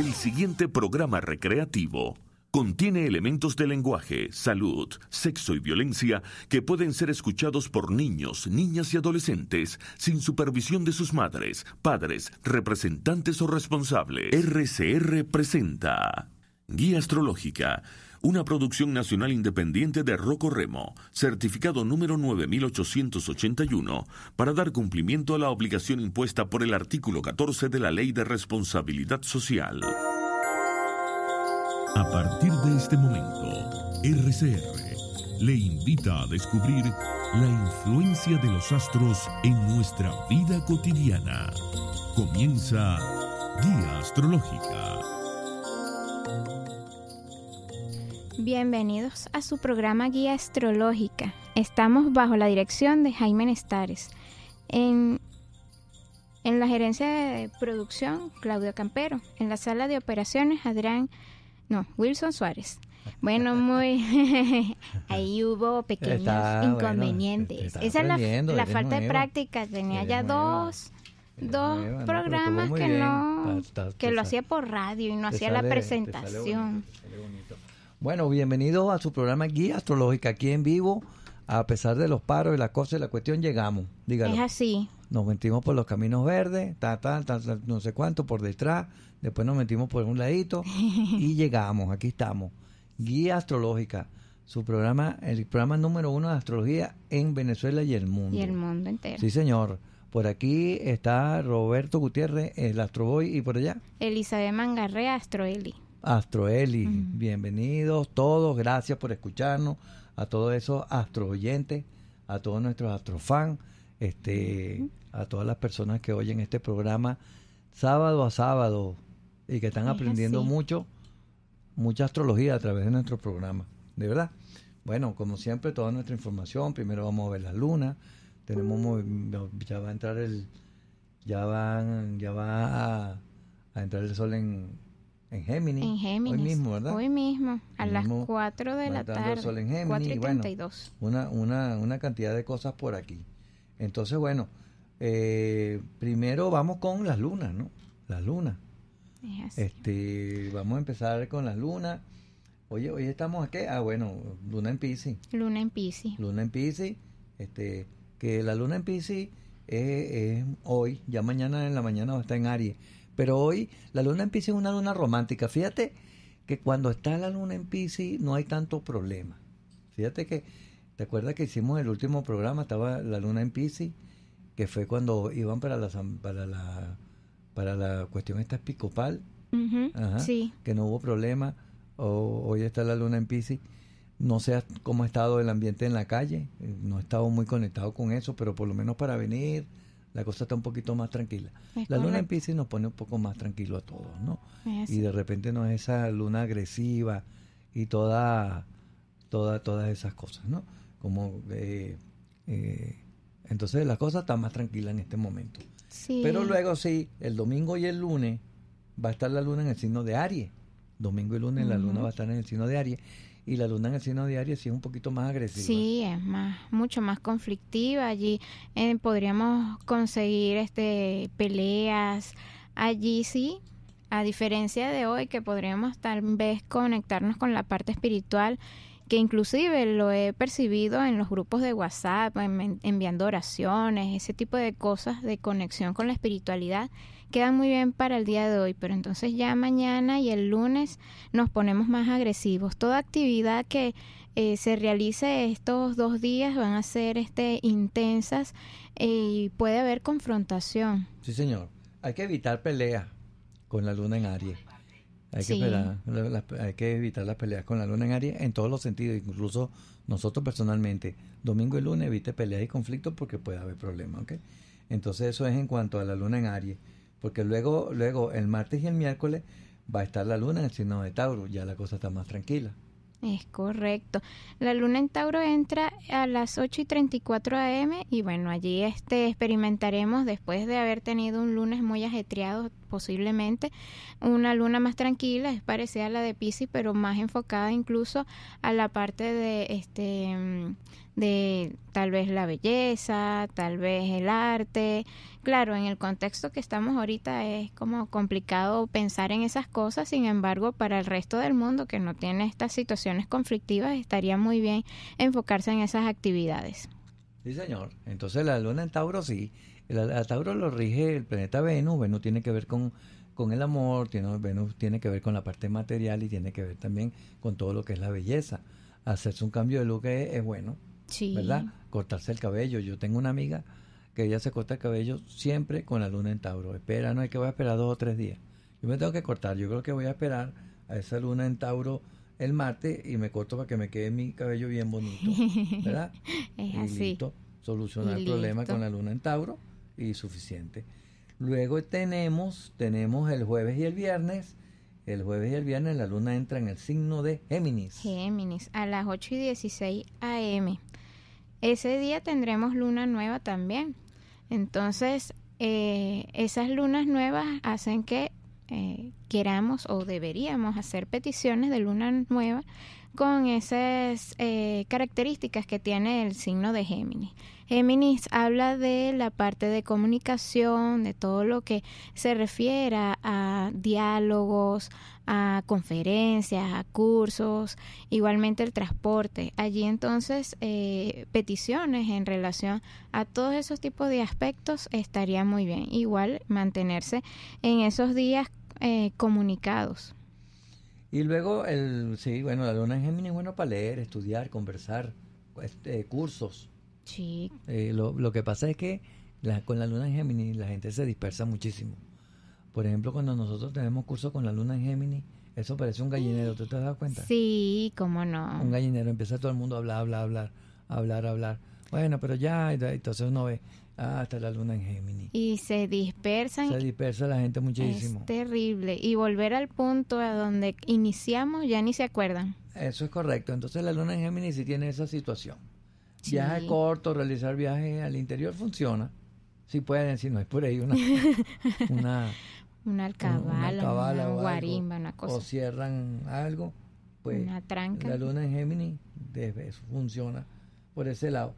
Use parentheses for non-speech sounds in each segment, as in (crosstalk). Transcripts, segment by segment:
El siguiente programa recreativo contiene elementos de lenguaje, salud, sexo y violencia que pueden ser escuchados por niños, niñas y adolescentes sin supervisión de sus madres, padres, representantes o responsables. RCR presenta Guía Astrológica una producción nacional independiente de Rocco Remo, certificado número 9881, para dar cumplimiento a la obligación impuesta por el artículo 14 de la Ley de Responsabilidad Social. A partir de este momento, RCR le invita a descubrir la influencia de los astros en nuestra vida cotidiana. Comienza Guía Astrológica Bienvenidos a su programa Guía Astrológica. Estamos bajo la dirección de Jaime Nestares. En, en la gerencia de producción, Claudio Campero. En la sala de operaciones, Adrián, no, Wilson Suárez. Bueno, muy. (laughs) ahí hubo pequeños inconvenientes. Esa es la, falta de práctica. Tenía ya dos, programas que, no, que lo hacía por radio y no hacía la presentación. Bueno, bienvenidos a su programa Guía Astrológica aquí en vivo. A pesar de los paros y las cosas y la cuestión, llegamos. Dígalo. Es así. Nos metimos por los caminos verdes, tal, tal, no sé cuánto, por detrás. Después nos metimos por un ladito (laughs) y llegamos. Aquí estamos. Guía Astrológica su programa, el programa número uno de astrología en Venezuela y el mundo. Y el mundo entero. Sí, señor. Por aquí está Roberto Gutiérrez, el Astroboy, y por allá. Elizabeth Mangarrea, Astroeli. Astro Eli, bienvenidos todos, gracias por escucharnos, a todos esos astro oyentes, a todos nuestros astrofans, este, a todas las personas que oyen este programa sábado a sábado y que están aprendiendo mucho, mucha astrología a través de nuestro programa, de verdad. Bueno, como siempre, toda nuestra información, primero vamos a ver la luna, tenemos, ya va a entrar el, ya van, ya va a entrar el sol en en Géminis. Hoy mismo, ¿verdad? Hoy mismo, a las 4 de la tarde. Sol en Géminis, 4 y una, una, una cantidad de cosas por aquí. Entonces, bueno, eh, primero vamos con las lunas, ¿no? Las lunas. Es Este, vamos a empezar con las lunas. Oye, hoy estamos aquí. Ah, bueno, luna en Piscis Luna en Piscis Luna en Piscis Este, que la luna en Piscis es, es hoy, ya mañana en la mañana va a estar en Aries pero hoy la luna en Pisces es una luna romántica. Fíjate que cuando está la luna en Pisces no hay tanto problema. Fíjate que, ¿te acuerdas que hicimos el último programa? Estaba la luna en Pisces, que fue cuando iban para la, para la, para la cuestión esta episcopal. Ajá, sí. Que no hubo problema. hoy está la luna en Pisces. No sé cómo ha estado el ambiente en la calle, no he estado muy conectado con eso, pero por lo menos para venir, la cosa está un poquito más tranquila. la luna en Pisces nos pone un poco más tranquilo a todos, ¿no? Y de repente no es esa luna agresiva y toda, toda, todas esas cosas, ¿no? Como eh, eh, entonces la cosa está más tranquila en este momento. Pero luego sí, el domingo y el lunes va a estar la luna en el signo de Aries. Domingo y lunes la luna va a estar en el signo de Aries y la luna en el signo diario sí es un poquito más agresiva. Sí, es más, mucho más conflictiva. Allí eh, podríamos conseguir este peleas. Allí sí, a diferencia de hoy que podríamos tal vez conectarnos con la parte espiritual que inclusive lo he percibido en los grupos de WhatsApp, enviando oraciones, ese tipo de cosas de conexión con la espiritualidad queda muy bien para el día de hoy, pero entonces ya mañana y el lunes nos ponemos más agresivos. Toda actividad que eh, se realice estos dos días van a ser este, intensas eh, y puede haber confrontación. Sí, señor. Hay que evitar peleas con la luna en Aries. Hay, que evitar las peleas con la luna en Aries en todos los sentidos, incluso nosotros personalmente. Domingo y lunes evite peleas y conflictos porque puede haber problemas, Entonces eso es en cuanto a la luna en Aries. Porque luego, luego el martes y el miércoles va a estar la luna en el signo de Tauro, ya la cosa está más tranquila. Es correcto. La luna en Tauro entra a las 8 y 34 am y bueno, allí este experimentaremos después de haber tenido un lunes muy ajetreado posiblemente, una luna más tranquila, es parecida a la de Pisces, pero más enfocada incluso a la parte de este de tal vez la belleza, tal vez el arte. Claro, en el contexto que estamos ahorita es como complicado pensar en esas cosas, sin embargo, para el resto del mundo que no tiene estas situaciones conflictivas, estaría muy bien enfocarse en esas actividades. Sí, señor. Entonces la luna en Tauro sí. El, Tauro lo rige el planeta Venus. Venus tiene que ver con, con el amor, tiene, Venus tiene que ver con la parte material y tiene que ver también con todo lo que es la belleza. Hacerse un cambio de look es bueno. ¿verdad? Cortarse el cabello. Yo tengo una amiga que ella se corta el cabello siempre con la luna en Tauro. Espera, no hay que voy a esperar dos o tres días. Yo me tengo que cortar. Yo creo que voy a esperar a esa luna en Tauro el martes y me corto para que me quede mi cabello bien bonito, (laughs) ¿verdad? es así. solucionar el problema con la luna en Tauro y suficiente. Luego tenemos, tenemos el jueves y el viernes. El jueves y el viernes la luna entra en el signo de Géminis. Géminis, a las 8 y 16 AM ese día tendremos luna nueva también. Entonces, eh, esas lunas nuevas hacen que eh, queramos o deberíamos hacer peticiones de luna nueva con esas eh, características que tiene el signo de Géminis. Géminis habla de la parte de comunicación, de todo lo que se refiera a diálogos, a conferencias, a cursos, igualmente el transporte. Allí entonces eh, peticiones en relación a todos esos tipos de aspectos estaría muy bien. Igual mantenerse en esos días eh, comunicados. Y luego, el, sí, bueno, la luna en Géminis es bueno para leer, estudiar, conversar, este, cursos. Sí. Eh, lo, que pasa es que con la luna en Géminis la gente se dispersa muchísimo. Por ejemplo, cuando nosotros tenemos curso con la luna en Géminis, eso parece un gallinero, ¿tú te has dado cuenta? Sí, cómo no. Un gallinero, empieza todo el mundo a hablar, hablar, hablar, hablar, hablar. Bueno, pero ya, entonces uno ve, hasta ah, la luna en Géminis. Y se dispersan. Se dispersa la gente muchísimo. Es terrible. Y volver al punto a donde iniciamos, ya ni se acuerdan. Eso es correcto. Entonces la luna en Géminis sí tiene esa situación. Viaje corto, realizar viajes al interior funciona. Sí pueden si no es por ahí una (laughs) Una alcabalo, una, guarimba, una cosa. O cierran algo, pues la luna en Géminis pues, funciona por ese lado.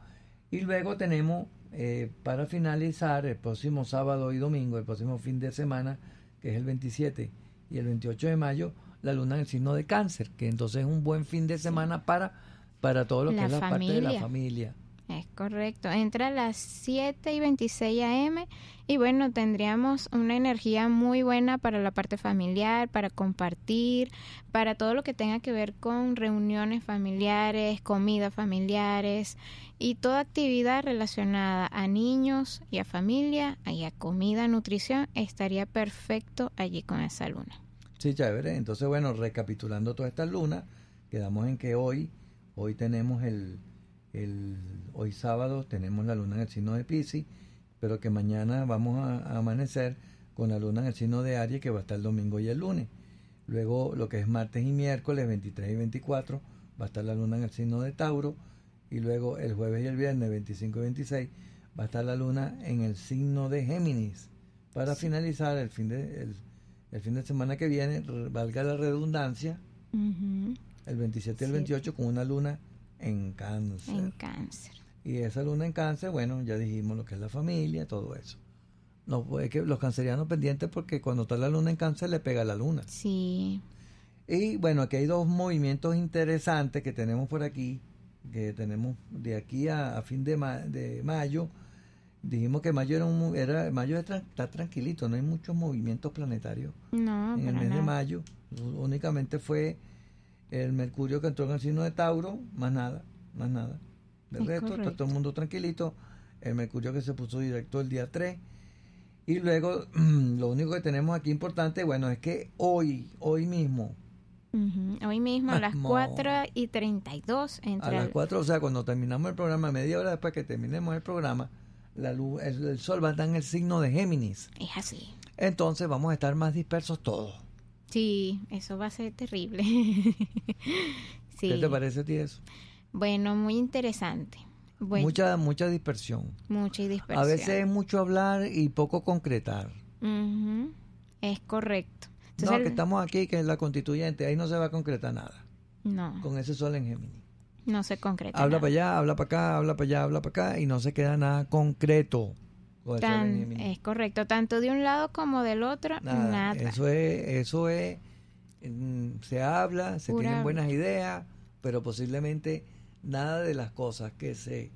Y luego tenemos, eh, para finalizar, el próximo sábado y domingo, el próximo fin de semana, que es el 27 y el 28 de mayo, la luna en el signo de cáncer, que entonces es un buen fin de semana para, para todo lo que es la parte de la familia. Es correcto, entra a las 7 y 26 am y bueno, tendríamos una energía muy buena para la parte familiar, para compartir, para todo lo que tenga que ver con reuniones familiares, comidas familiares y toda actividad relacionada a niños y a familia y a comida, nutrición, estaría perfecto allí con esa luna. Sí, chévere. Entonces, bueno, recapitulando toda esta luna, quedamos en que hoy, hoy tenemos el el, hoy sábado tenemos la luna en el signo de Pisces, pero que mañana vamos a, amanecer con la luna en el signo de Aries que va a estar el domingo y el lunes. Luego lo que es martes y miércoles 23 y 24 va a estar la luna en el signo de Tauro y luego el jueves y el viernes 25 y 26 va a estar la luna en el signo de Géminis. Para finalizar el fin de el, fin de semana que viene, valga la redundancia, el 27 y el 28 con una luna en cáncer. En cáncer. Y esa luna en cáncer, bueno, ya dijimos lo que es la familia, todo eso. No, es que los cancerianos pendientes porque cuando está la luna en cáncer le pega la luna. Sí. Y bueno, aquí hay dos movimientos interesantes que tenemos por aquí, que tenemos de aquí a, fin de, de, mayo. Dijimos que mayo era un era mayo está tranquilito, no hay muchos movimientos planetarios. No, en el mes de mayo únicamente fue el Mercurio que entró en el signo de Tauro, más nada, más nada. Del resto, está todo el mundo tranquilito. El Mercurio que se puso directo el día 3. Y luego, (clears throat) lo único que tenemos aquí importante, bueno, es que hoy, hoy mismo. Hoy mismo a (laughs) las 4 y 32. Entre a las 4, o sea, cuando terminamos el programa, media hora después que terminemos el programa, la luz, el, el sol va a estar en el signo de Géminis. Es así. Entonces vamos a estar más dispersos todos. Sí, eso va a ser terrible. (laughs) ¿Qué te parece a ti eso? Bueno, muy interesante. mucha, mucha dispersión. Mucha dispersión. A veces es mucho hablar y poco concretar. Es correcto. no, que estamos aquí, que es la constituyente, ahí no se va a concretar nada. No. Con ese sol en Géminis. No se concreta. Habla para allá, habla para acá, habla para allá, habla para acá y no se queda nada concreto es correcto, tanto de un lado como del otro, nada. Eso es, eso es, mm, se habla, se tienen buenas ideas, pero posiblemente nada de las cosas que se,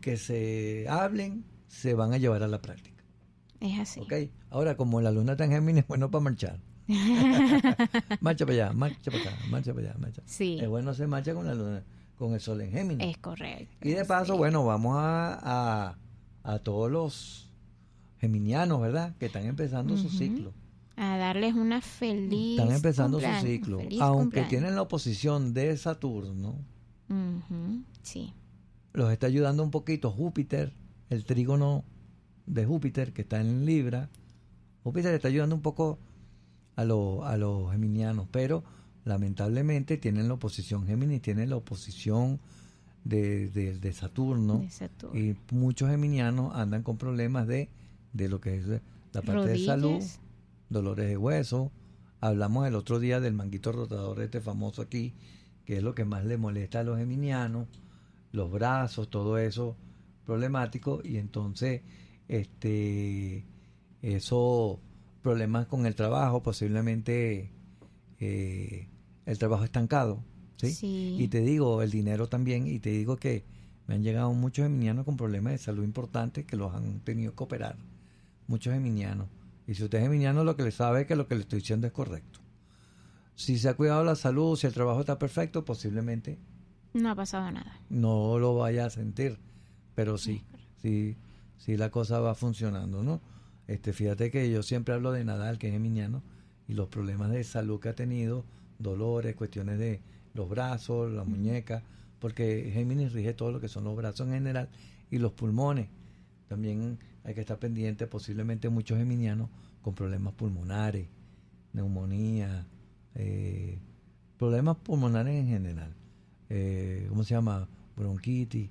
que se hablen se van a llevar a la práctica. Es así. Ahora, como la luna en Géminis, bueno pues para marchar. (laughs) marcha para allá, marcha para acá, marcha para allá, Es bueno se marcha con la luna, con el sol en Géminis. Es correcto. Y de paso, bueno, vamos a a todos los geminianos, ¿verdad? Que están empezando su ciclo. A darles una feliz. Están empezando su ciclo. Aunque tienen la oposición de Saturno. Sí. Los está ayudando un poquito Júpiter, el trígono de Júpiter que está en Libra. Júpiter está ayudando un poco a, a los geminianos, pero lamentablemente tienen la oposición Géminis, tienen la oposición de, Saturno, y muchos geminianos andan con problemas de, lo que es la parte de salud, dolores de hueso. Hablamos el otro día del manguito rotador este famoso aquí, que es lo que más le molesta a los geminianos, los brazos, todo eso problemático y entonces este eso problemas con el trabajo, posiblemente eh, el trabajo estancado y te digo, el dinero también, y te digo que me han llegado muchos geminianos con problemas de salud importantes que los han tenido que operar. Muchos geminianos. Y si usted es geminiano, lo que le sabe es que lo que le estoy diciendo es correcto. Si se ha cuidado la salud, si el trabajo está perfecto, posiblemente... No ha pasado nada. No lo vaya a sentir, pero sí, sí, la cosa va funcionando, ¿no? Este, fíjate que yo siempre hablo de Nadal, que es geminiano, y los problemas de salud que ha tenido, dolores, cuestiones de los brazos, la muñeca, porque Géminis rige todo lo que son los brazos en general y los pulmones. También hay que estar pendiente, posiblemente muchos geminianos con problemas pulmonares, neumonía, eh, problemas pulmonares en general. Eh, ¿Cómo se llama? Bronquitis,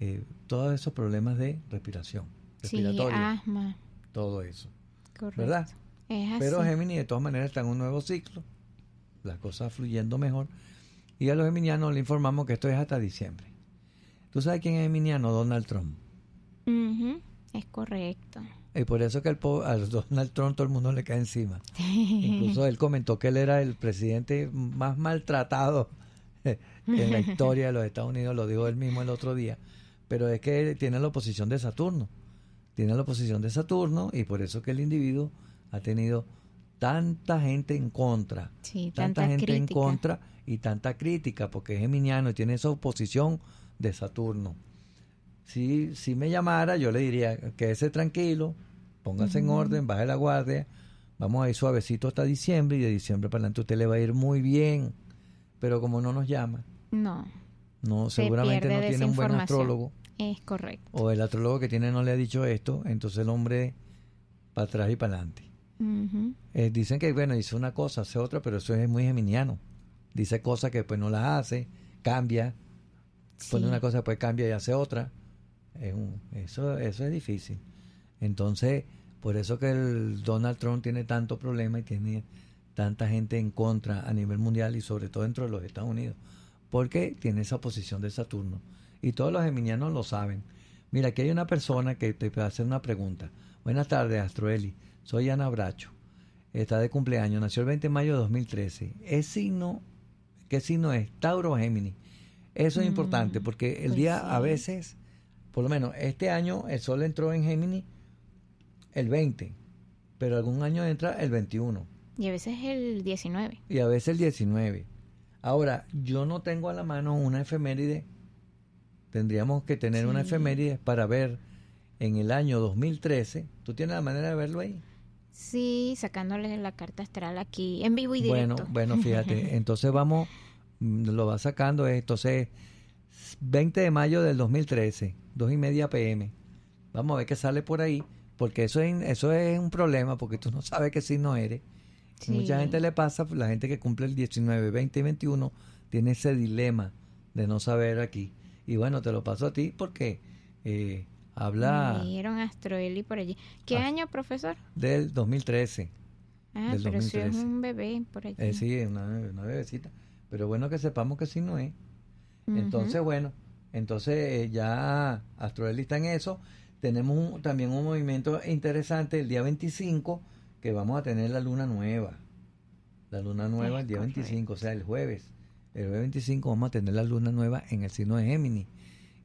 eh, todos esos problemas de respiración, respiratorio. asma. Todo eso. Correcto. ¿Verdad? Pero Géminis, de todas maneras, está en un nuevo ciclo, las cosas fluyendo mejor y a los eminianos le informamos que esto es hasta diciembre. ¿Tú sabes quién es eminiano? Donald Trump. Es correcto. Y por eso que al Donald Trump todo el mundo le cae encima. (laughs) Incluso él comentó que él era el presidente más maltratado (laughs) en la historia de los Estados Unidos, lo dijo él mismo el otro día. Pero es que tiene la oposición de Saturno. Tiene la oposición de Saturno y por eso que el individuo ha tenido tanta gente en contra. Sí, tanta, gente en contra y tanta crítica, porque es geminiano y tiene esa oposición de Saturno. Si, si me llamara, yo le diría, quédese tranquilo, póngase en orden, baje la guardia, vamos a ir suavecito hasta diciembre y de diciembre para adelante usted le va a ir muy bien, pero como no nos llama. No. No, seguramente no tiene un buen astrólogo. Es correcto. O el astrólogo que tiene no le ha dicho esto, entonces el hombre para atrás y para adelante. Eh, dicen que, bueno, dice una cosa, hace otra, pero eso es muy geminiano dice cosas que después pues, no las hace, cambia, pone una cosa, pues cambia y hace otra. eso, eso es difícil. Entonces, por eso que el Donald Trump tiene tanto problema y tiene tanta gente en contra a nivel mundial y sobre todo dentro de los Estados Unidos, porque tiene esa posición de Saturno. Y todos los geminianos lo saben. Mira, aquí hay una persona que te hacer una pregunta. Buenas tardes, Astroeli. Soy Ana Bracho. Está de cumpleaños. Nació el 20 de mayo de 2013. Es signo ¿Qué signo es? Tauro Géminis. Eso es importante mm, porque el pues día a veces, por lo menos este año, el sol entró en Géminis el 20, pero algún año entra el 21. Y a veces el 19. Y a veces el 19. Ahora, yo no tengo a la mano una efeméride. Tendríamos que tener una efeméride para ver en el año 2013. ¿Tú tienes la manera de verlo ahí? Sí, sacándole la carta astral aquí en vivo y directo. Bueno, bueno, (laughs) fíjate, entonces vamos, mm, lo va sacando, eh, entonces 20 de mayo del 2013, 2 y media pm. Vamos a ver qué sale por ahí, porque eso es, eso es un problema, porque tú no sabes qué signo eres. Mucha gente le pasa, la gente que cumple el 19, 20 y 21 tiene ese dilema de no saber aquí. Y bueno, te lo paso a ti porque eh, Habla. por allí. ¿Qué ah. año, profesor? Del 2013. Ah, pero Si es un bebé por allí. Eh, sí, una, una bebecita. Pero bueno que sepamos que sí no es. Entonces, bueno, entonces eh, ya Astroeli está en eso. Tenemos también un movimiento interesante el día 25 que vamos a tener la luna nueva. La luna nueva el día 25, o sea, el jueves. El jueves 25 vamos a tener la luna nueva en el signo de Géminis.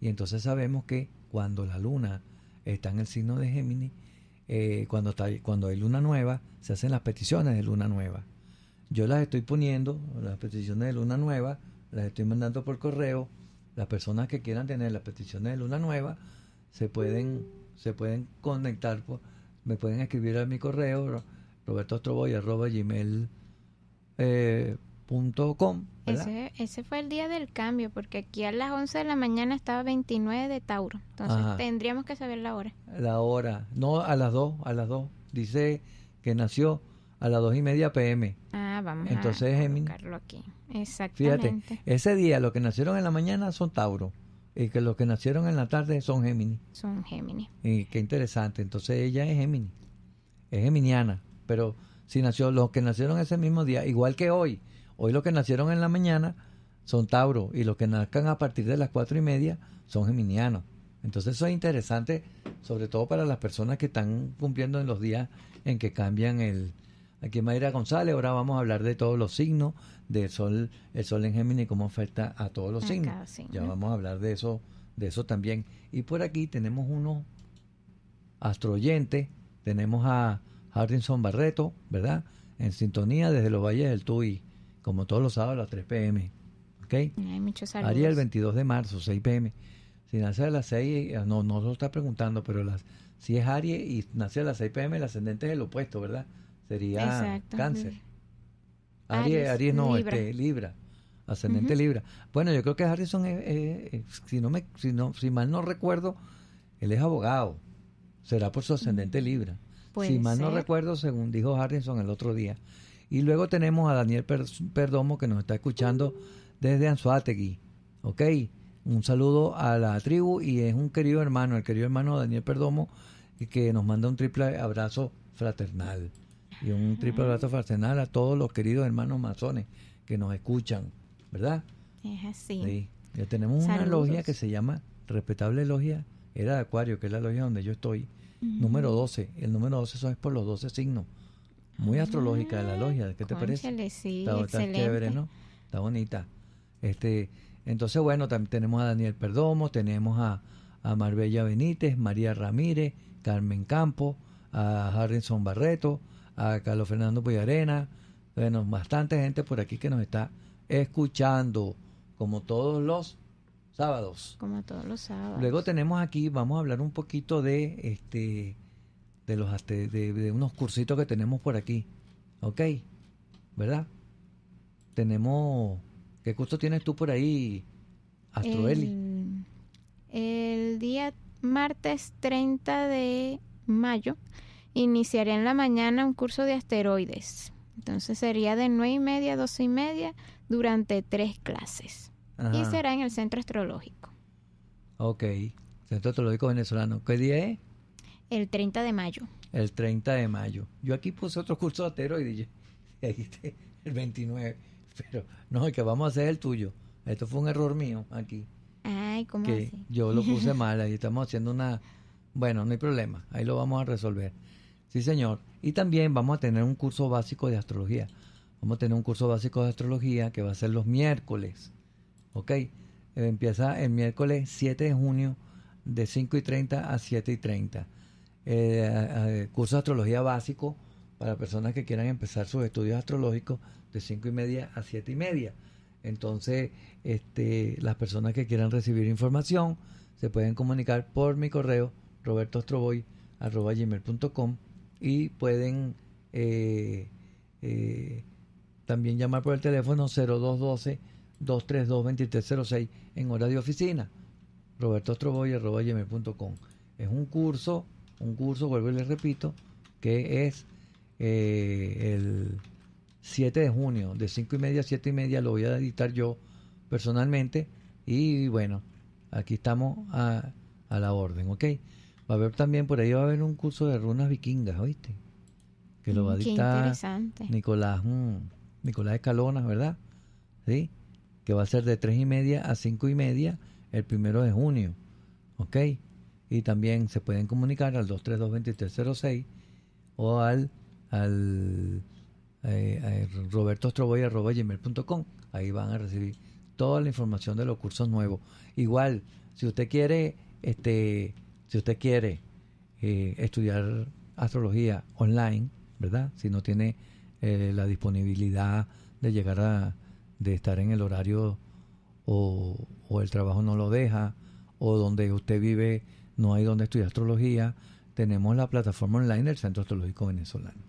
Y entonces sabemos que cuando la luna está en el signo de Géminis, eh, cuando, está, cuando hay luna nueva, se hacen las peticiones de luna nueva. Yo las estoy poniendo, las peticiones de luna nueva, las estoy mandando por correo. Las personas que quieran tener las peticiones de luna nueva se pueden, se pueden conectar, me pueden escribir a mi correo arroba eh, Com, ese, fue el día del cambio, porque aquí a las 11 de la mañana estaba 29 de Tauro. Entonces tendríamos que saber la hora. La hora. No, a las 2, a las 2. Dice que nació a las 2 y media pm. Ah, vamos Entonces, a aquí. Exactamente. Fíjate, ese día los que nacieron en la mañana son Tauro. Y que los que nacieron en la tarde son Géminis. Son Géminis. Y qué interesante. Entonces ella es Géminis. Es geminiana. Pero si nació los que nacieron ese mismo día, igual que hoy, Hoy los que nacieron en la mañana son Tauro y los que nazcan a partir de las cuatro y media son geminianos. Entonces eso es interesante, sobre todo para las personas que están cumpliendo en los días en que cambian el... Aquí es Mayra González, ahora vamos a hablar de todos los signos del sol, el sol en Géminis, cómo afecta a todos los signos. Ya vamos a hablar de eso, de eso también. Y por aquí tenemos uno astroyente, tenemos a Hardinson Barreto, ¿verdad? En sintonía desde los valles del Tuy como todos los sábados a las 3 pm. ¿Ok? el muchos 22 de marzo, 6 pm. Si nace a las 6, eh, no, no lo está preguntando, pero las, si es Aries y nace a las 6 pm, el ascendente es el opuesto, ¿verdad? Sería cáncer. Aries, no, Libra. Este, Libra. Ascendente Libra. Bueno, yo creo que Harrison, eh, eh, si, no me, si, no, si mal no recuerdo, él es abogado. Será por su ascendente Libra. Si mal no recuerdo, según dijo Harrison el otro día, y luego tenemos a Daniel Perdomo que nos está escuchando desde Anzuategui. ¿Ok? Un saludo a la tribu y es un querido hermano, el querido hermano Daniel Perdomo, que nos manda un triple abrazo fraternal. Y un triple abrazo fraternal a todos los queridos hermanos masones que nos escuchan, ¿verdad? Es así. Ya tenemos una logia que se llama Respetable Logia Era de Acuario, que es la logia donde yo estoy, número 12. El número 12 eso es por los 12 signos muy astrológica de la logia. ¿Qué te parece? Sí, está, excelente. Está ¿no? Está bonita. Este, entonces, bueno, también tenemos a Daniel Perdomo, tenemos a, a Marbella Benítez, María Ramírez, Carmen Campo, a Harrison Barreto, a Carlos Fernando Puyarena, Bueno, bastante gente por aquí que nos está escuchando, como todos los sábados. Como todos los sábados. Luego tenemos aquí, vamos a hablar un poquito de este de, los, de, unos cursitos que tenemos por aquí. ¿Ok? ¿Verdad? Tenemos... ¿Qué curso tienes tú por ahí, Astroeli? El, día martes 30 de mayo iniciaré en la mañana un curso de asteroides. Entonces sería de 9 y media a 12 y media durante tres clases. Y será en el Centro Astrológico. Ok, Centro Astrológico Venezolano. ¿Qué día es? El 30 de mayo. El 30 de mayo. Yo aquí puse otro curso de atero y dije, (laughs) el 29. Pero no, es que vamos a hacer el tuyo. Esto fue un error mío aquí. Ay, ¿cómo que Yo lo puse (laughs) mal, ahí estamos haciendo una... Bueno, no hay problema, ahí lo vamos a resolver. Sí, señor. Y también vamos a tener un curso básico de astrología. Vamos a tener un curso básico de astrología que va a ser los miércoles. ¿Ok? Empieza el miércoles 7 de junio de 5 y 30 a 7 y 30 eh, curso de astrología básico para personas que quieran empezar sus estudios astrológicos de 5 y media a 7 y media. Entonces, este, las personas que quieran recibir información se pueden comunicar por mi correo robertoastroboy.com y pueden eh, eh, también llamar por el teléfono 0212-232-2306 en hora de oficina. robertoostroboy.com. Es un curso un curso, vuelvo y les repito, que es eh, el 7 de junio, de 5 y media a 7 y media, lo voy a editar yo personalmente. Y bueno, aquí estamos a, la orden, ¿ok? Va a haber también, por ahí va a haber un curso de runas vikingas, ¿oíste? Que lo va a editar mm, Nicolás, mm, Nicolás Escalonas, ¿verdad? ¿Sí? Que va a ser de 3 y media a 5 y media el primero de junio, ¿ok? y también se pueden comunicar al 232-2306 o al, al eh, eh Ahí van a recibir toda la información de los cursos nuevos. Igual, si usted quiere, este, si usted quiere eh, estudiar astrología online, ¿verdad? Si no tiene eh, la disponibilidad de llegar a, de estar en el horario o el trabajo no lo deja, o donde usted vive no hay donde estudiar astrología, tenemos la plataforma online del Centro Astrológico Venezolano.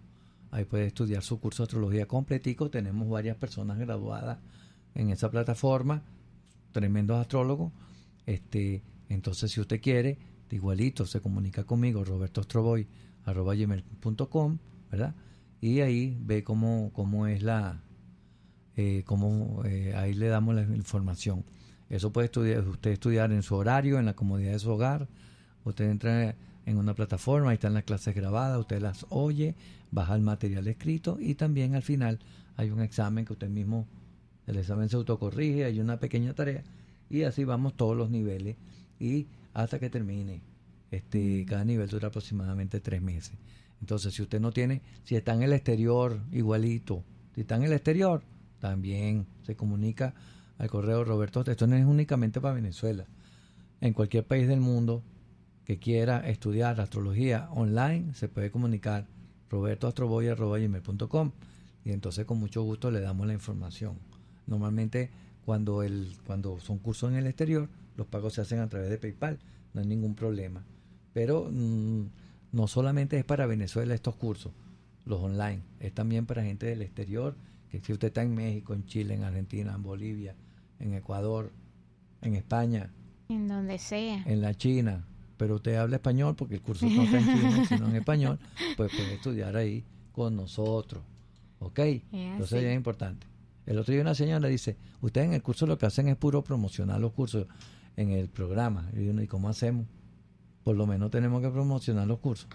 Ahí puede estudiar su curso de astrología completico. Tenemos varias personas graduadas en esa plataforma, tremendos astrólogos. Este, entonces, si usted quiere, igualito se comunica conmigo, robertoostroboy.com, ¿verdad? Y ahí ve cómo, es la, eh, cómo, eh, ahí le damos la información. Eso puede estudiar, usted estudiar en su horario, en la comodidad de su hogar Usted entra en una plataforma, ahí están las clases grabadas, usted las oye, baja el material escrito y también al final hay un examen que usted mismo, el examen se autocorrige, hay una pequeña tarea y así vamos todos los niveles y hasta que termine. Este, cada nivel dura aproximadamente tres meses. Entonces, si usted no tiene, si está en el exterior, igualito. Si está en el exterior, también se comunica al correo Roberto. Esto no es únicamente para Venezuela. En cualquier país del mundo quiera estudiar astrología online, se puede comunicar robertoastroboy.com y entonces con mucho gusto le damos la información. Normalmente cuando, el, cuando son cursos en el exterior, los pagos se hacen a través de PayPal, no hay ningún problema. Pero mm, no solamente es para Venezuela estos cursos, los online, es también para gente del exterior, que si usted está en México, en Chile, en Argentina, en Bolivia, en Ecuador, en España. En donde sea. En la China, pero usted habla español porque el curso no es en sino en español, pues puede estudiar ahí con nosotros. ¿Ok? Entonces es importante. El otro día una señora dice, ustedes en el curso lo que hacen es puro promocionar los cursos en el programa. Y uno, ¿y cómo hacemos? Por lo menos tenemos que promocionar los cursos.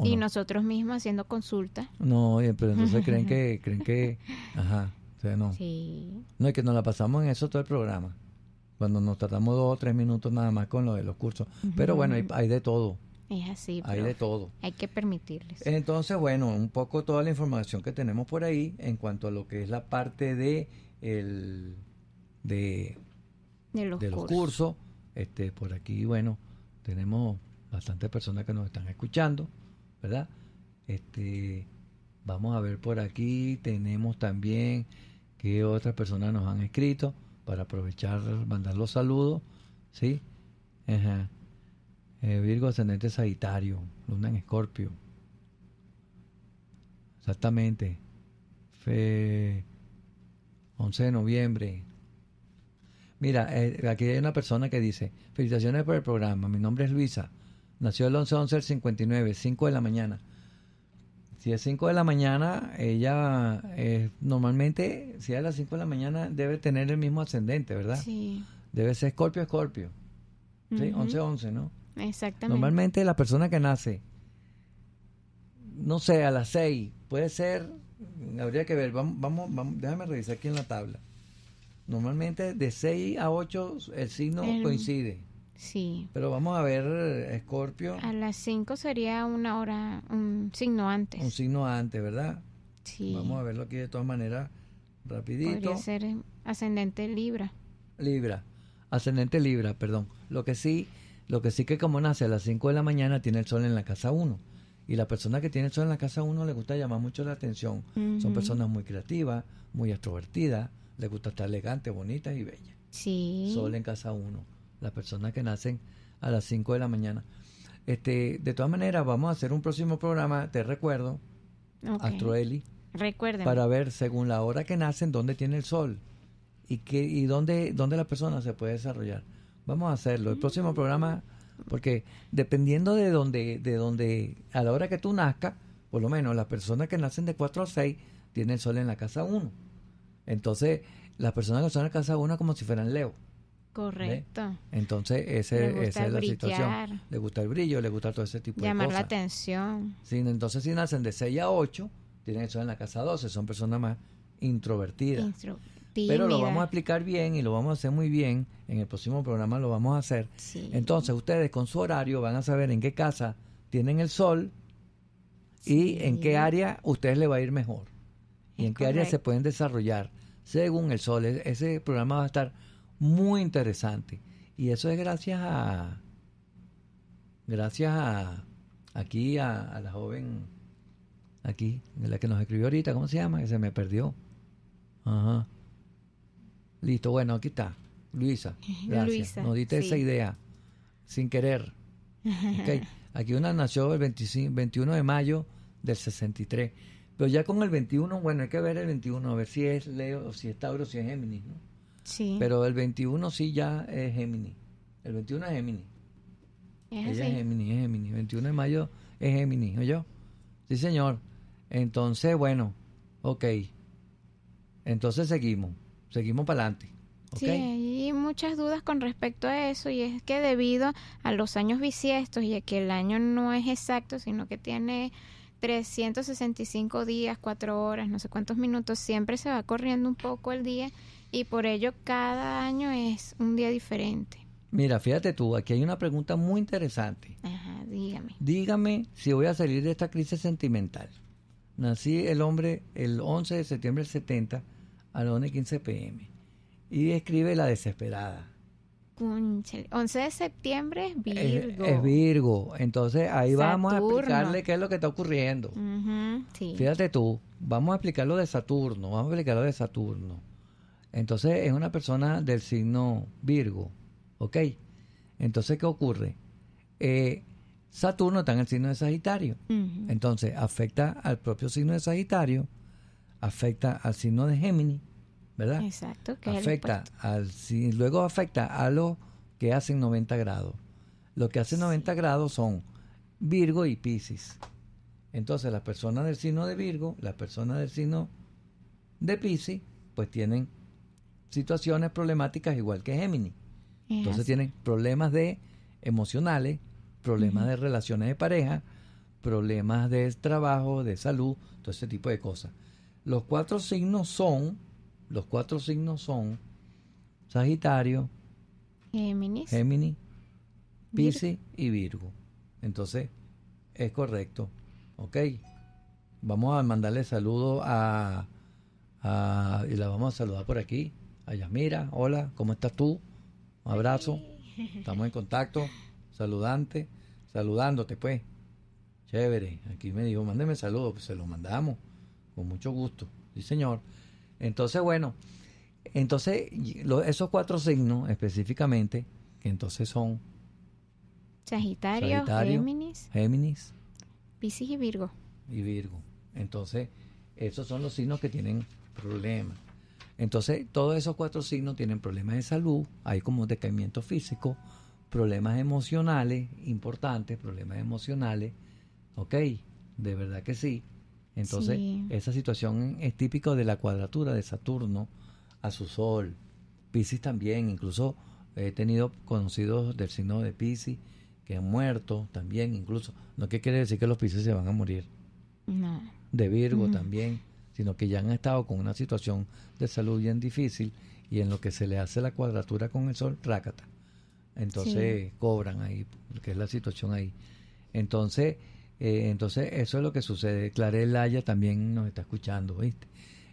Y nosotros mismos haciendo consultas. No, pero entonces creen (laughs) que, creen que, ajá, o sea, no. Sí. No, es que nos la pasamos en eso todo el programa cuando nos tratamos dos o tres minutos nada más con lo de los cursos. Pero bueno, hay, de todo. Es así. Hay de todo. Hay que permitirles. Entonces, bueno, un poco toda la información que tenemos por ahí en cuanto a lo que es la parte de el de, los, cursos. Este, por aquí, bueno, tenemos bastantes personas que nos están escuchando, ¿verdad? Este, vamos a ver por aquí, tenemos también que otras personas nos han escrito para aprovechar, mandar los saludos, ¿sí? Ajá. Eh, Virgo ascendente Sagitario, Luna en Escorpio. Exactamente. Fe, 11 de noviembre. Mira, eh, aquí hay una persona que dice, felicitaciones por el programa, mi nombre es Luisa, nació el 11-11 del 59, 5 de la mañana. Si es 5 de la mañana, ella eh, normalmente, si es a las 5 de la mañana, debe tener el mismo ascendente, ¿verdad? Sí. Debe ser Escorpio, Escorpio. Sí, 11-11, ¿no? Exactamente. Normalmente la persona que nace, no sé, a las 6, puede ser, habría que ver, vamos, déjame revisar aquí en la tabla. Normalmente de 6 a 8 el signo coincide. Sí. Pero vamos a ver, Escorpio. A las 5 sería una hora, un signo antes. Un signo antes, ¿verdad? Sí. Vamos a verlo aquí de todas maneras, rapidito. Podría ser ascendente Libra. Libra, ascendente Libra, perdón. Lo que sí, lo que sí que como nace a las 5 de la mañana tiene el sol en la casa 1. Y la persona que tiene el sol en la casa 1 le gusta llamar mucho la atención. Son personas muy creativas, muy extrovertidas, le gusta estar elegante, bonita y bella Sí. Sol en casa 1 las personas que nacen a las 5 de la mañana. Este, de todas maneras, vamos a hacer un próximo programa, te recuerdo, okay. Astroeli. Recuerden. Para ver según la hora que nacen, dónde tiene el sol y, qué y dónde, la persona se puede desarrollar. Vamos a hacerlo. El mm. próximo programa, porque dependiendo de dónde, de dónde, a la hora que tú nazcas, por lo menos las personas que nacen de 4 a 6 tienen el sol en la casa 1. Entonces, las personas que son en la casa 1 como si fueran Leo. Correcto. Entonces, ese, esa es la situación. Le gusta el brillo, le gusta todo ese tipo de cosas. Llamar la atención. entonces, si nacen de 6 a 8, tienen eso en la casa 12, son personas más introvertidas. Pero lo vamos a explicar bien y lo vamos a hacer muy bien. En el próximo programa lo vamos a hacer. Entonces, ustedes con su horario van a saber en qué casa tienen el sol y en qué área ustedes le va a ir mejor. Y en qué área se pueden desarrollar según el sol. E-, ese programa va a estar muy interesante. Y eso es gracias a. Gracias a. Aquí, a, la joven. Aquí, de la que nos escribió ahorita, ¿cómo se llama? Que se me perdió. Ajá. Listo, bueno, aquí está. Luisa. (laughs) Gracias. nos diste esa idea. Sin querer. (laughs) Aquí una nació el 21 de mayo del 63. Pero ya con el 21, bueno, hay que ver el 21, a ver si es Leo, si es Tauro, si es Géminis, ¿no? Sí. Pero el 21 sí ya es Géminis. El 21 es Géminis. ¿Es Ella así? es Géminis, es 21 de mayo es Géminis, ¿oyó? Sí, señor. Entonces, bueno, ok. Entonces seguimos, seguimos para adelante. Okay. Sí, hay muchas dudas con respecto a eso y es que debido a los años bisiestos y a que el año no es exacto, sino que tiene 365 días, 4 horas, no sé cuántos minutos, siempre se va corriendo un poco el día y por ello cada año es un día diferente. Mira, fíjate tú, aquí hay una pregunta muy interesante. Ajá, dígame. Dígame si voy a salir de esta crisis sentimental. Nací el hombre el 11 de septiembre del 70 a las 11.15 pm. Y escribe La Desesperada. 11 de septiembre es Virgo. Es, Virgo. Entonces ahí vamos a explicarle qué es lo que está ocurriendo. sí. Fíjate tú, vamos a explicar lo de Saturno. Vamos a explicar lo de Saturno. Entonces es una persona del signo Virgo, ¿ok? Entonces, ¿qué ocurre? Eh, Saturno está en el signo de Sagitario. Entonces, afecta al propio signo de Sagitario, afecta al signo de Géminis, ¿verdad? Exacto. afecta al, luego afecta a lo que hacen 90 grados. Lo que hacen 90 grados son Virgo y Pisces. Entonces, las personas del signo de Virgo, las personas del signo de Pisces, pues tienen situaciones problemáticas igual que Géminis. Entonces tienen problemas de emocionales, problemas de relaciones de pareja, problemas de trabajo, de salud, todo ese tipo de cosas. Los cuatro signos son, los cuatro signos son Sagitario, Géminis, Pisces y Virgo. Entonces, es correcto. ¿Ok? Vamos a mandarle saludos a, a... Y la vamos a saludar por aquí a Hola, ¿cómo estás tú? Un abrazo. Estamos en contacto. Saludante. Saludándote, pues. Chévere. Aquí me dijo, mándeme saludos. Pues se los mandamos. Con mucho gusto. Sí, señor. Entonces, bueno. Entonces, esos cuatro signos específicamente, que entonces son Sagitario, Géminis, Géminis, Piscis y Virgo. Y Virgo. Entonces, esos son los signos que tienen problemas. Entonces, todos esos cuatro signos tienen problemas de salud, hay como decaimiento físico, problemas emocionales importantes, problemas emocionales, ¿ok? De verdad que sí. Entonces, esa situación es típica de la cuadratura de Saturno a su Sol. Pisces también, incluso he tenido conocidos del signo de Pisces que han muerto también, incluso. No que quiere decir que los Pisces se van a morir. No. De Virgo mm. también sino que ya han estado con una situación de salud bien difícil y en lo que se le hace la cuadratura con el sol, trácata. Entonces cobran ahí, porque es la situación ahí. Entonces, eh, entonces eso es lo que sucede. Clarel Laya también nos está escuchando, ¿viste?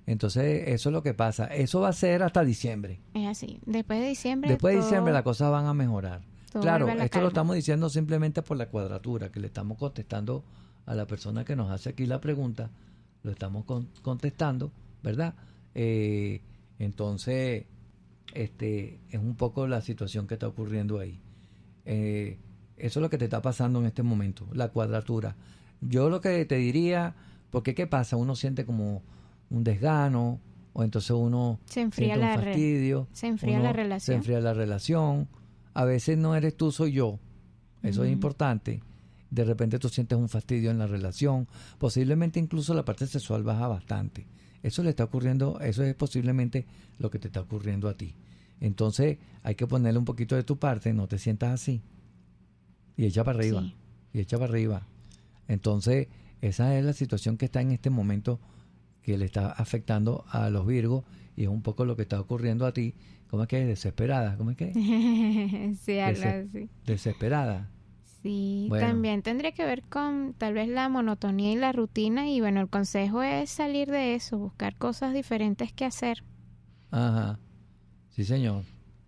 Entonces, eso es lo que pasa. Eso va a ser hasta diciembre. Es así. Después de diciembre. Después de diciembre las cosas van a mejorar. Claro, esto lo estamos diciendo simplemente por la cuadratura, que le estamos contestando a la persona que nos hace aquí la pregunta lo estamos contestando, ¿verdad? Eh, entonces, este, es un poco la situación que está ocurriendo ahí. Eh, eso es lo que te está pasando en este momento, la cuadratura. Yo lo que te diría, porque ¿qué pasa? Uno siente como un desgano, o entonces uno se enfría se enfría la relación. Se enfría la relación. A veces no eres tú, soy yo. Eso es importante de repente tú sientes un fastidio en la relación, posiblemente incluso la parte sexual baja bastante. Eso le está ocurriendo, eso es posiblemente lo que te está ocurriendo a ti. Entonces hay que ponerle un poquito de tu parte, no te sientas así. Y echa para arriba, y echa para arriba. Entonces esa es la situación que está en este momento que le está afectando a los Virgos y es un poco lo que está ocurriendo a ti. ¿Cómo es que Desesperada, ¿cómo es que? (laughs) Desesperada. Sí, también tendría que ver con tal vez la monotonía y la rutina y bueno, el consejo es salir de eso, buscar cosas diferentes que hacer. Ajá, sí señor.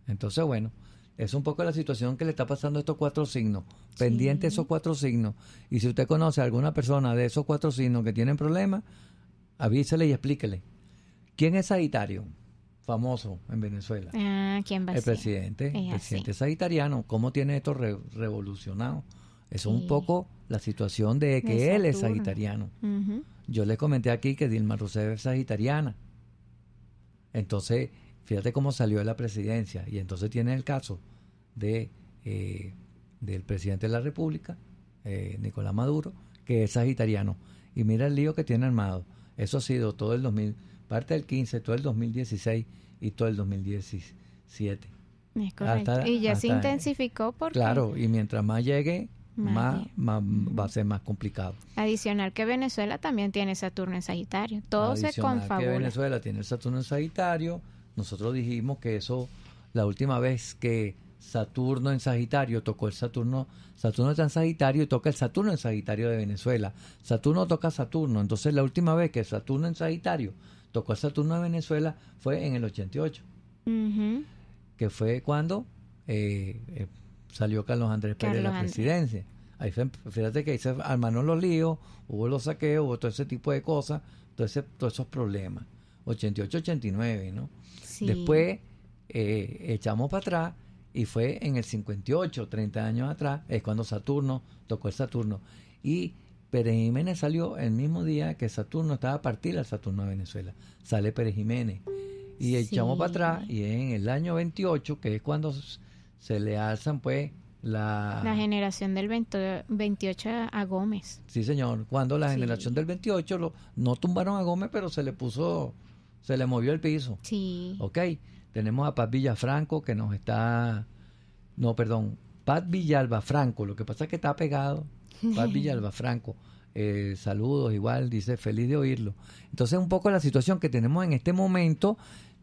Entonces bueno, es un poco la situación que le está pasando a estos cuatro signos, pendiente esos cuatro signos. Y si usted conoce a alguna persona de esos cuatro signos que tienen problemas, avísele y explíquele. ¿Quién es Sagitario? famoso en Venezuela. Ah, ¿quién va a el Presidente, el presidente sagitariano. ¿Cómo tiene esto revolucionado? es un poco la situación de que él es sagitariano. Yo le comenté aquí que Dilma Rousseff es sagitariana. Entonces, fíjate cómo salió de la presidencia. Y entonces tiene el caso de eh, del presidente de la República, eh, Nicolás Maduro, que es sagitariano. Y mira el lío que tiene armado. Eso ha sido todo el 2000 parte del 15, todo el 2016 y todo el 2017. Es correcto. y ya se intensificó porque... Claro, y mientras más llegue, más, va a ser más complicado. Adicional que Venezuela también tiene Saturno en Sagitario. Todo se confabula. Que Venezuela tiene Saturno en Sagitario. Nosotros dijimos que eso, la última vez que Saturno en Sagitario tocó el Saturno, Saturno está en Sagitario y toca el Saturno en Sagitario de Venezuela. Saturno toca Saturno. Entonces la última vez que Saturno en Sagitario tocó Saturno de Venezuela fue en el 88, que fue cuando eh, eh, salió Carlos Andrés Pérez de la presidencia. fíjate que ahí se armaron los líos, hubo los saqueos, hubo todo ese tipo de cosas, todos esos problemas. 88-89, ¿no? Después eh, echamos para atrás y fue en el 58, 30 años atrás, es cuando Saturno tocó el Saturno. Y Pérez Jiménez salió el mismo día que Saturno estaba a partir al Saturno de Venezuela. Sale Pérez Jiménez. Y echamos para atrás, y en el año 28, que es cuando se le alzan, pues, la... La generación del 28 a Gómez. Sí, señor. Cuando la generación del 28 no tumbaron a Gómez, pero se le puso, se le movió el piso. Sí. Ok. Tenemos a Paz Villafranco que nos está... No, perdón. Paz Villalba Franco. Lo que pasa es que está pegado (laughs) Paz Villalba Franco. Eh, saludos, igual, dice, feliz de oírlo. Entonces, un poco la situación que tenemos en este momento,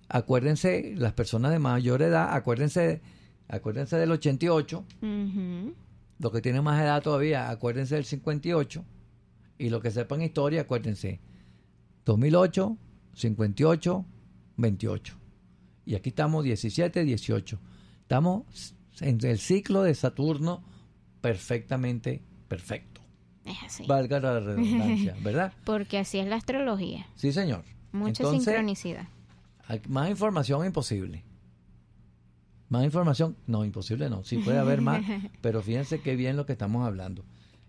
acuérdense, las personas de mayor edad, acuérdense, acuérdense del 88, y los que tienen más edad todavía, acuérdense del 58, y los que sepan historia, acuérdense, 2008, 58, 28. Y aquí estamos 17, 18. Estamos en el ciclo de Saturno perfectamente perfecto. Es así. Valga la redundancia, (laughs) ¿verdad? Porque así es la astrología. Sí, señor. Mucha sincronicidad. Más información imposible. Más información, no, imposible no. Sí puede haber más, (laughs) pero fíjense qué bien lo que estamos hablando.